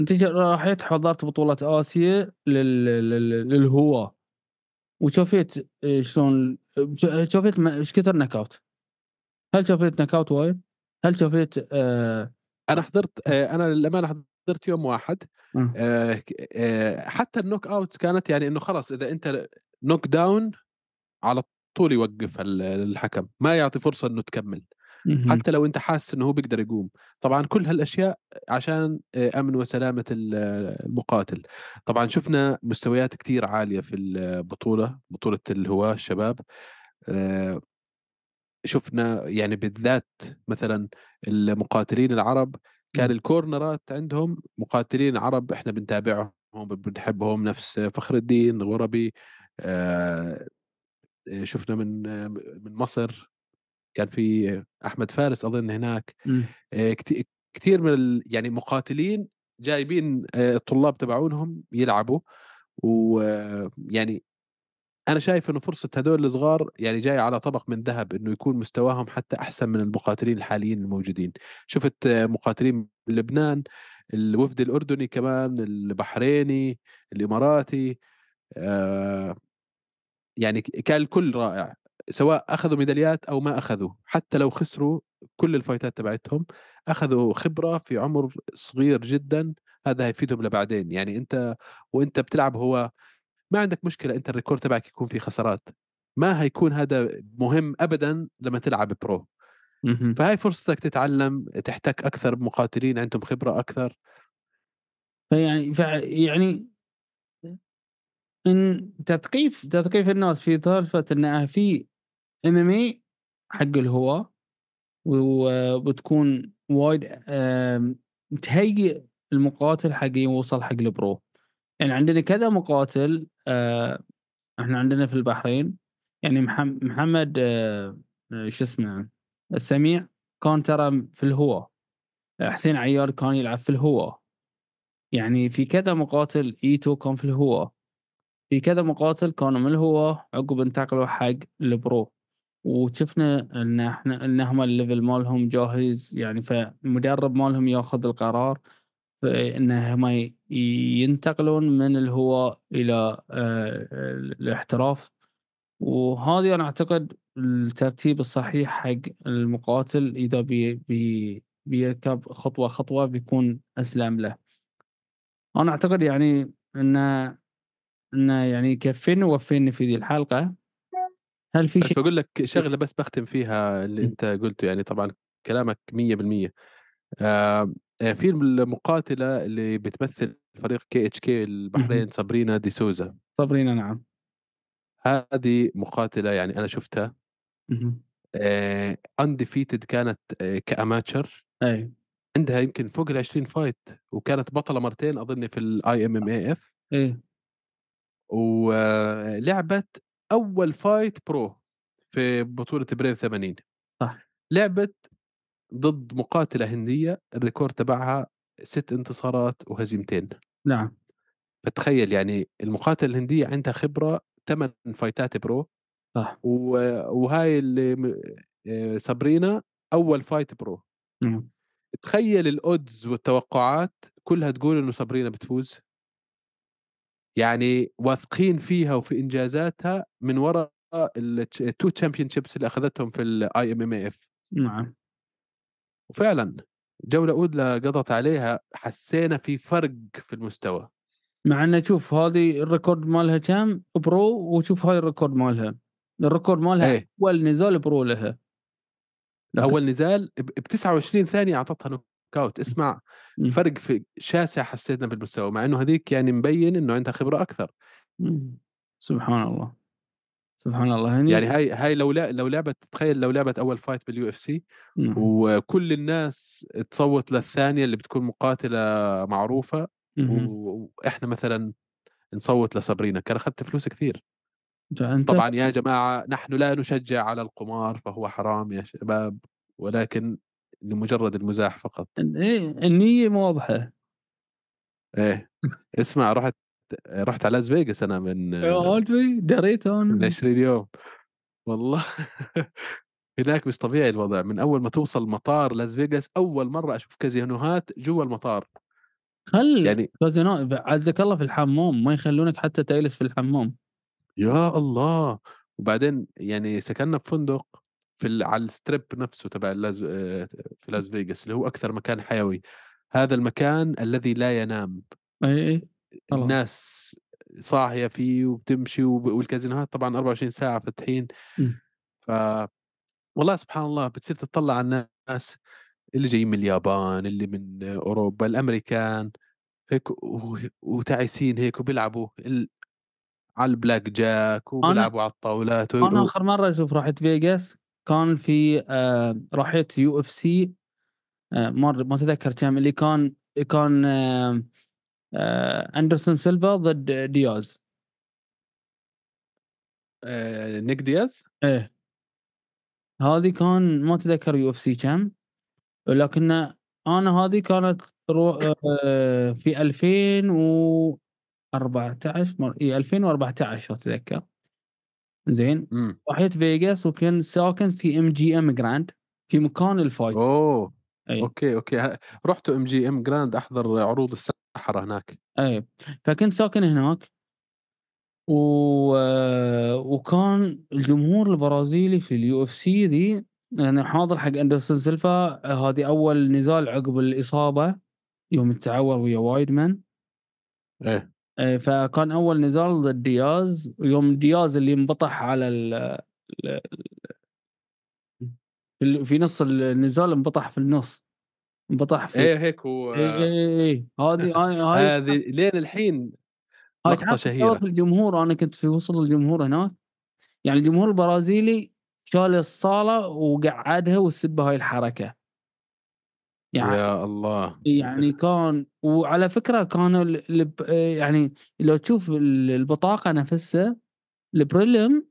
انت رحت حضرت بطوله اسيا لل... لل... للهواة وشوفيت آه، شلون شوفيت ايش كثر نك اوت هل شوفيت نك اوت وايد؟ هل شوفيت آه... انا حضرت آه. آه انا للامانه حضرت يوم واحد آه آه, آه، حتى النوك اوت كانت يعني انه خلاص اذا انت نوك داون على طول يوقف الحكم ما يعطي فرصه انه تكمل حتى لو انت حاسس انه هو بيقدر يقوم طبعا كل هالاشياء عشان آه، امن وسلامه آه، المقاتل طبعا شفنا مستويات كثير عاليه في البطوله بطوله الهواه الشباب آه، شفنا يعني بالذات مثلا المقاتلين العرب كان الكورنرات عندهم مقاتلين عرب احنا بنتابعهم بنحبهم نفس فخر الدين غربي شفنا من من مصر كان في احمد فارس اظن هناك إمم. آه، كثير من يعني مقاتلين جايبين آه، الطلاب تبعونهم يلعبوا ويعني انا شايف انه فرصه هدول الصغار يعني جاي على طبق من ذهب انه يكون مستواهم حتى احسن من المقاتلين الحاليين الموجودين شفت آه، مقاتلين لبنان الوفد الاردني كمان البحريني الاماراتي يعني كان الكل رائع سواء اخذوا ميداليات او ما اخذوا حتى لو خسروا كل الفايتات تبعتهم اخذوا خبره في عمر صغير جدا هذا هيفيدهم لبعدين يعني انت وانت بتلعب هو ما عندك مشكله انت الريكورد تبعك يكون فيه خسارات ما هيكون هذا مهم ابدا لما تلعب برو فهاي فرصتك تتعلم تحتك اكثر بمقاتلين عندهم خبره اكثر فيعني يعني ان تثقيف تثقيف الناس في سالفه انها في ام ام اي حق الهواة وبتكون وايد متهيئ المقاتل حق يوصل حق البرو يعني عندنا كذا مقاتل آه، احنا عندنا في البحرين يعني محمد آه، آه، شو اسمه السميع كان ترى في الهوا حسين عيار كان يلعب في الهوا يعني في كذا مقاتل ايتو كان في الهوا في كذا مقاتل كانوا من الهوا عقب انتقلوا حق البرو وشفنا ان احنا ان هم الليفل مالهم جاهز يعني فالمدرب مالهم ياخذ القرار هم ينتقلون من الهواء الى آه، الاحتراف وهذه انا اعتقد الترتيب الصحيح حق المقاتل اذا بي بي بيركب خطوه خطوه بيكون اسلم له انا اعتقد يعني انه انه يعني كفين ووفيني في ذي الحلقه هل في شيء بقول لك شغله بس بختم فيها اللي انت قلته يعني طبعا كلامك 100% آه،, آه في المقاتله اللي بتمثل فريق كي اتش كي البحرين صابرينا دي سوزا صابرينا نعم هذه مقاتله يعني انا شفتها انديفيتد آه كانت آه كاماتشر اي عندها يمكن فوق ال 20 فايت وكانت بطله مرتين اظن في الاي ام ام اي اف ايه ولعبت آه، اول فايت برو في بطوله بريف 80 صح لعبت ضد مقاتله هنديه الريكورد تبعها ست انتصارات وهزيمتين نعم فتخيل يعني المقاتله الهنديه عندها خبره ثمان فايتات برو صح وهاي اللي آه، سابرينا اول فايت برو مم. تخيل الاودز والتوقعات كلها تقول انه سابرينا بتفوز يعني واثقين فيها وفي انجازاتها من وراء التو تشامبيون شيبس اللي اخذتهم في الاي ام ام اف نعم وفعلا جوله اولى قضت عليها حسينا في فرق في المستوى مع انه شوف هذه الريكورد مالها كم برو وشوف هاي الريكورد مالها الريكورد مالها ايه. اول نزال برو لها اول نزال ب 29 ثانيه اعطتها نقطه اوت إمم. اسمع إمم. فرق في شاسع حسيتنا بالمستوى مع انه هذيك يعني مبين انه عندها خبره اكثر إمم. سبحان الله سبحان الله يعني, يعني هاي هاي لو لو لعبت تخيل لو لعبت اول فايت باليو اف سي وكل الناس تصوت للثانيه اللي بتكون مقاتله معروفه واحنا مثلا نصوت لصابرينا كان اخذت فلوس كثير أنت... طبعا يا جماعه نحن لا نشجع على القمار فهو حرام يا شباب ولكن لمجرد المزاح فقط ايه النيه مو واضحه ايه اسمع رحت رحت على لاس فيغاس انا من دريت من 20 يوم والله هناك مش طبيعي الوضع من اول ما توصل مطار لاس فيغاس اول مره اشوف كازينوهات جوا المطار خل يعني كازينو عزك الله في الحمام ما يخلونك حتى تجلس في الحمام يا الله وبعدين يعني سكننا بفندق في على الستريب نفسه تبع اللاز... آه، في لاس فيغاس اللي هو اكثر مكان حيوي هذا المكان الذي لا ينام اي اي الناس صاحيه فيه وبتمشي والكازينوهات طبعا 24 ساعه فاتحين إمم. ف والله سبحان الله بتصير تطلع على الناس اللي جايين من اليابان اللي من اوروبا الامريكان هيك وتعيسين هيك وبيلعبوا ال... على البلاك جاك وبيلعبوا على الطاولات و... انا اخر مره شوف رحت فيجاس كان في رحت يو اف سي ما ما اتذكر كم اللي كان كان آه، آه، اندرسون سيلفا ضد دياز آه، نيك دياز؟ ايه هذه كان ما اتذكر يو اف سي كم لكن انا هذه كانت رو... آه، في 2014 مر... اي 2014 اتذكر زين رحت فيغاس وكان ساكن في ام جي ام جراند في مكان الفايت اوه أي. اوكي اوكي رحت ام جي ام جراند احضر عروض السحره هناك اي فكنت ساكن هناك و... وكان الجمهور البرازيلي في اليو اف سي ذي يعني حاضر حق اندرسون سيلفا هذه اول نزال عقب الاصابه يوم التعور ويا وايد مان ايه آه، فكان اول نزال ضد دياز ويوم دياز اللي انبطح على ال في نص النزال انبطح في النص انبطح في ايه هيك و اي إيه، إيه، إيه. هذه هذه لين الحين هاي شهيره في الجمهور انا كنت في وسط الجمهور هناك يعني الجمهور البرازيلي شال الصاله وقعدها وسب هاي الحركه يعني يا الله يعني كان وعلى فكره كانوا يعني لو تشوف البطاقه نفسها البريلم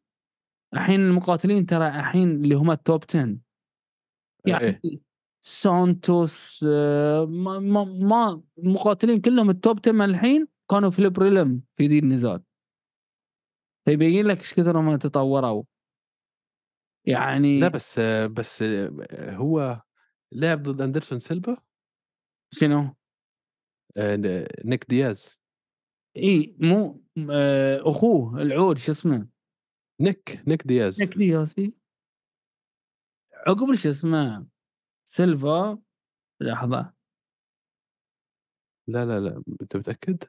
الحين المقاتلين ترى الحين اللي هم التوب 10 يعني إيه؟ سانتوس آه، ما, ما, ما مقاتلين كلهم التوب 10 الحين كانوا في البريلم في دي النزال فيبين لك ايش كثر هم تطوروا يعني لا بس بس آه، هو لعب ضد اندرسون سيلفا شنو؟ آه، نيك دياز اي مو آه، اخوه العود شو اسمه؟ نيك نيك دياز نيك دياز اي عقب شو اسمه سيلفا لحظه لا لا لا انت متاكد؟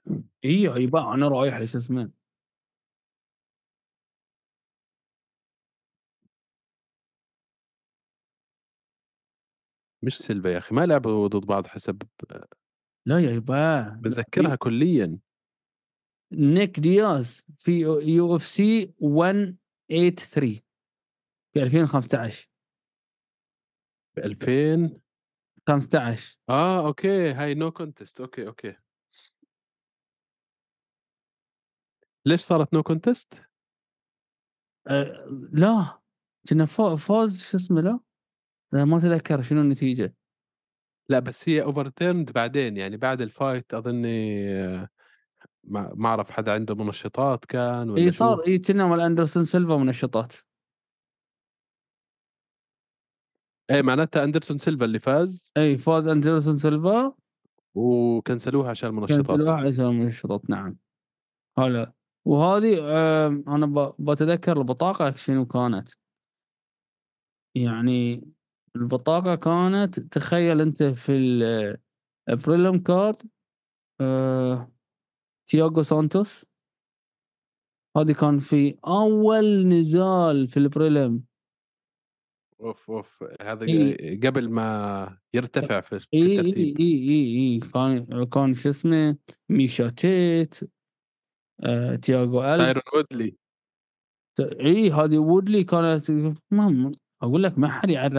اي يبا انا رايح شو اسمه مش سيلفا يا اخي ما لعبوا ضد بعض حسب لا يا يبا بتذكرها إيه؟ كليا نيك دياز في يو اف سي 183 في 2015 في 2015 اه اوكي هاي نو كونتست اوكي اوكي ليش صارت نو no كونتست؟ آه لا كنا فوز شو اسمه لا انا ما اتذكر شنو النتيجه لا بس هي اوفرتيرند بعدين يعني بعد الفايت اظني آه، ما اعرف حدا عنده منشطات كان ولا اي صار اي كنا مال اندرسون سيلفا منشطات اي معناتها اندرسون سيلفا اللي فاز اي فاز اندرسون سيلفا وكنسلوها عشان المنشطات كنسلوها عشان المنشطات نعم هلا وهذه انا بتذكر البطاقه شنو كانت يعني البطاقة كانت تخيل أنت في البريلم كارد آه، تياغو سانتوس هذه كان في أول نزال في البريلم اوف اوف هذا إيه. قبل ما يرتفع في الترتيب اي اي اي كان كان شو اسمه ميشا تيت آه، تياغو ال تايرون وودلي اي هذه وودلي كانت أقول لك ما حد يعرف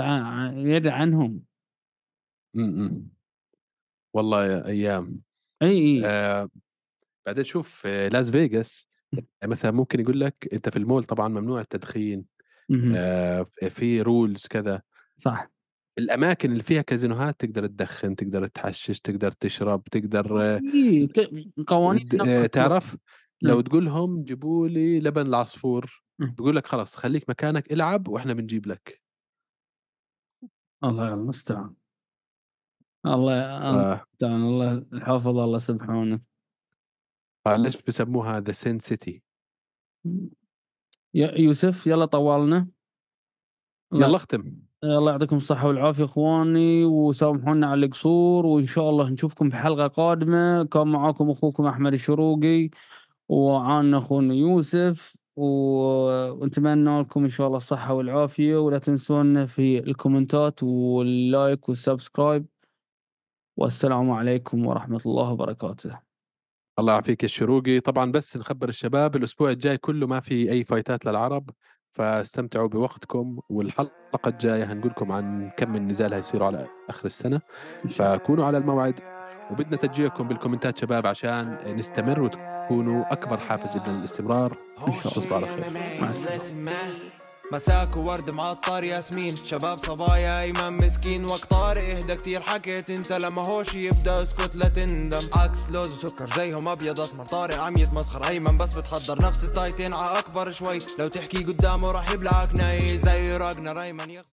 عنهم م إمم، -م. إمم. والله يا أيام. أي إي. آه بعدين شوف لاس فيغاس يعني مثلًا ممكن يقول لك أنت في المول طبعًا ممنوع التدخين، آه في رولز كذا. صح. الأماكن اللي فيها كازينوهات تقدر تدخن، تقدر تحشش، تقدر تشرب، تقدر قوانين تعرف لو نعم. تقول لهم جيبوا لي لبن العصفور. بقول إمم. بيقول لك خلاص خليك مكانك العب واحنا بنجيب لك الله المستعان الله المستعان الله حافظ الله سبحانه ليش آه. بسموها ذا سين سيتي يوسف يلا طولنا يلا اختم الله يعطيكم الصحة والعافية اخواني وسامحونا على القصور وان شاء الله نشوفكم في حلقة قادمة كان معاكم اخوكم احمد الشروقي وعانا اخونا يوسف ونتمنى لكم ان شاء الله الصحة والعافية ولا تنسونا في الكومنتات واللايك والسبسكرايب والسلام عليكم ورحمة الله وبركاته الله يعافيك الشروقي طبعا بس نخبر الشباب الاسبوع الجاي كله ما في اي فايتات للعرب فاستمتعوا بوقتكم والحلقة الجاية هنقول لكم عن كم النزال هيصير على آخر السنة فكونوا على الموعد وبدنا تشجيعكم بالكومنتات شباب عشان نستمر وتكونوا أكبر حافز لنا للاستمرار إن شاء الله تصبحوا على خير مع السلامة مساك وورد معطر ياسمين شباب صبايا ايمن مسكين وقت طارق اهدى كتير حكيت انت لما هوش يبدا اسكت لا تندم عكس لوز وسكر زيهم ابيض اسمر طارق عم يتمسخر ايمن بس بتحضر نفس التايتين ع اكبر شوي لو تحكي قدامه راح يبلعك ناي زي راجنا ريمان يخ...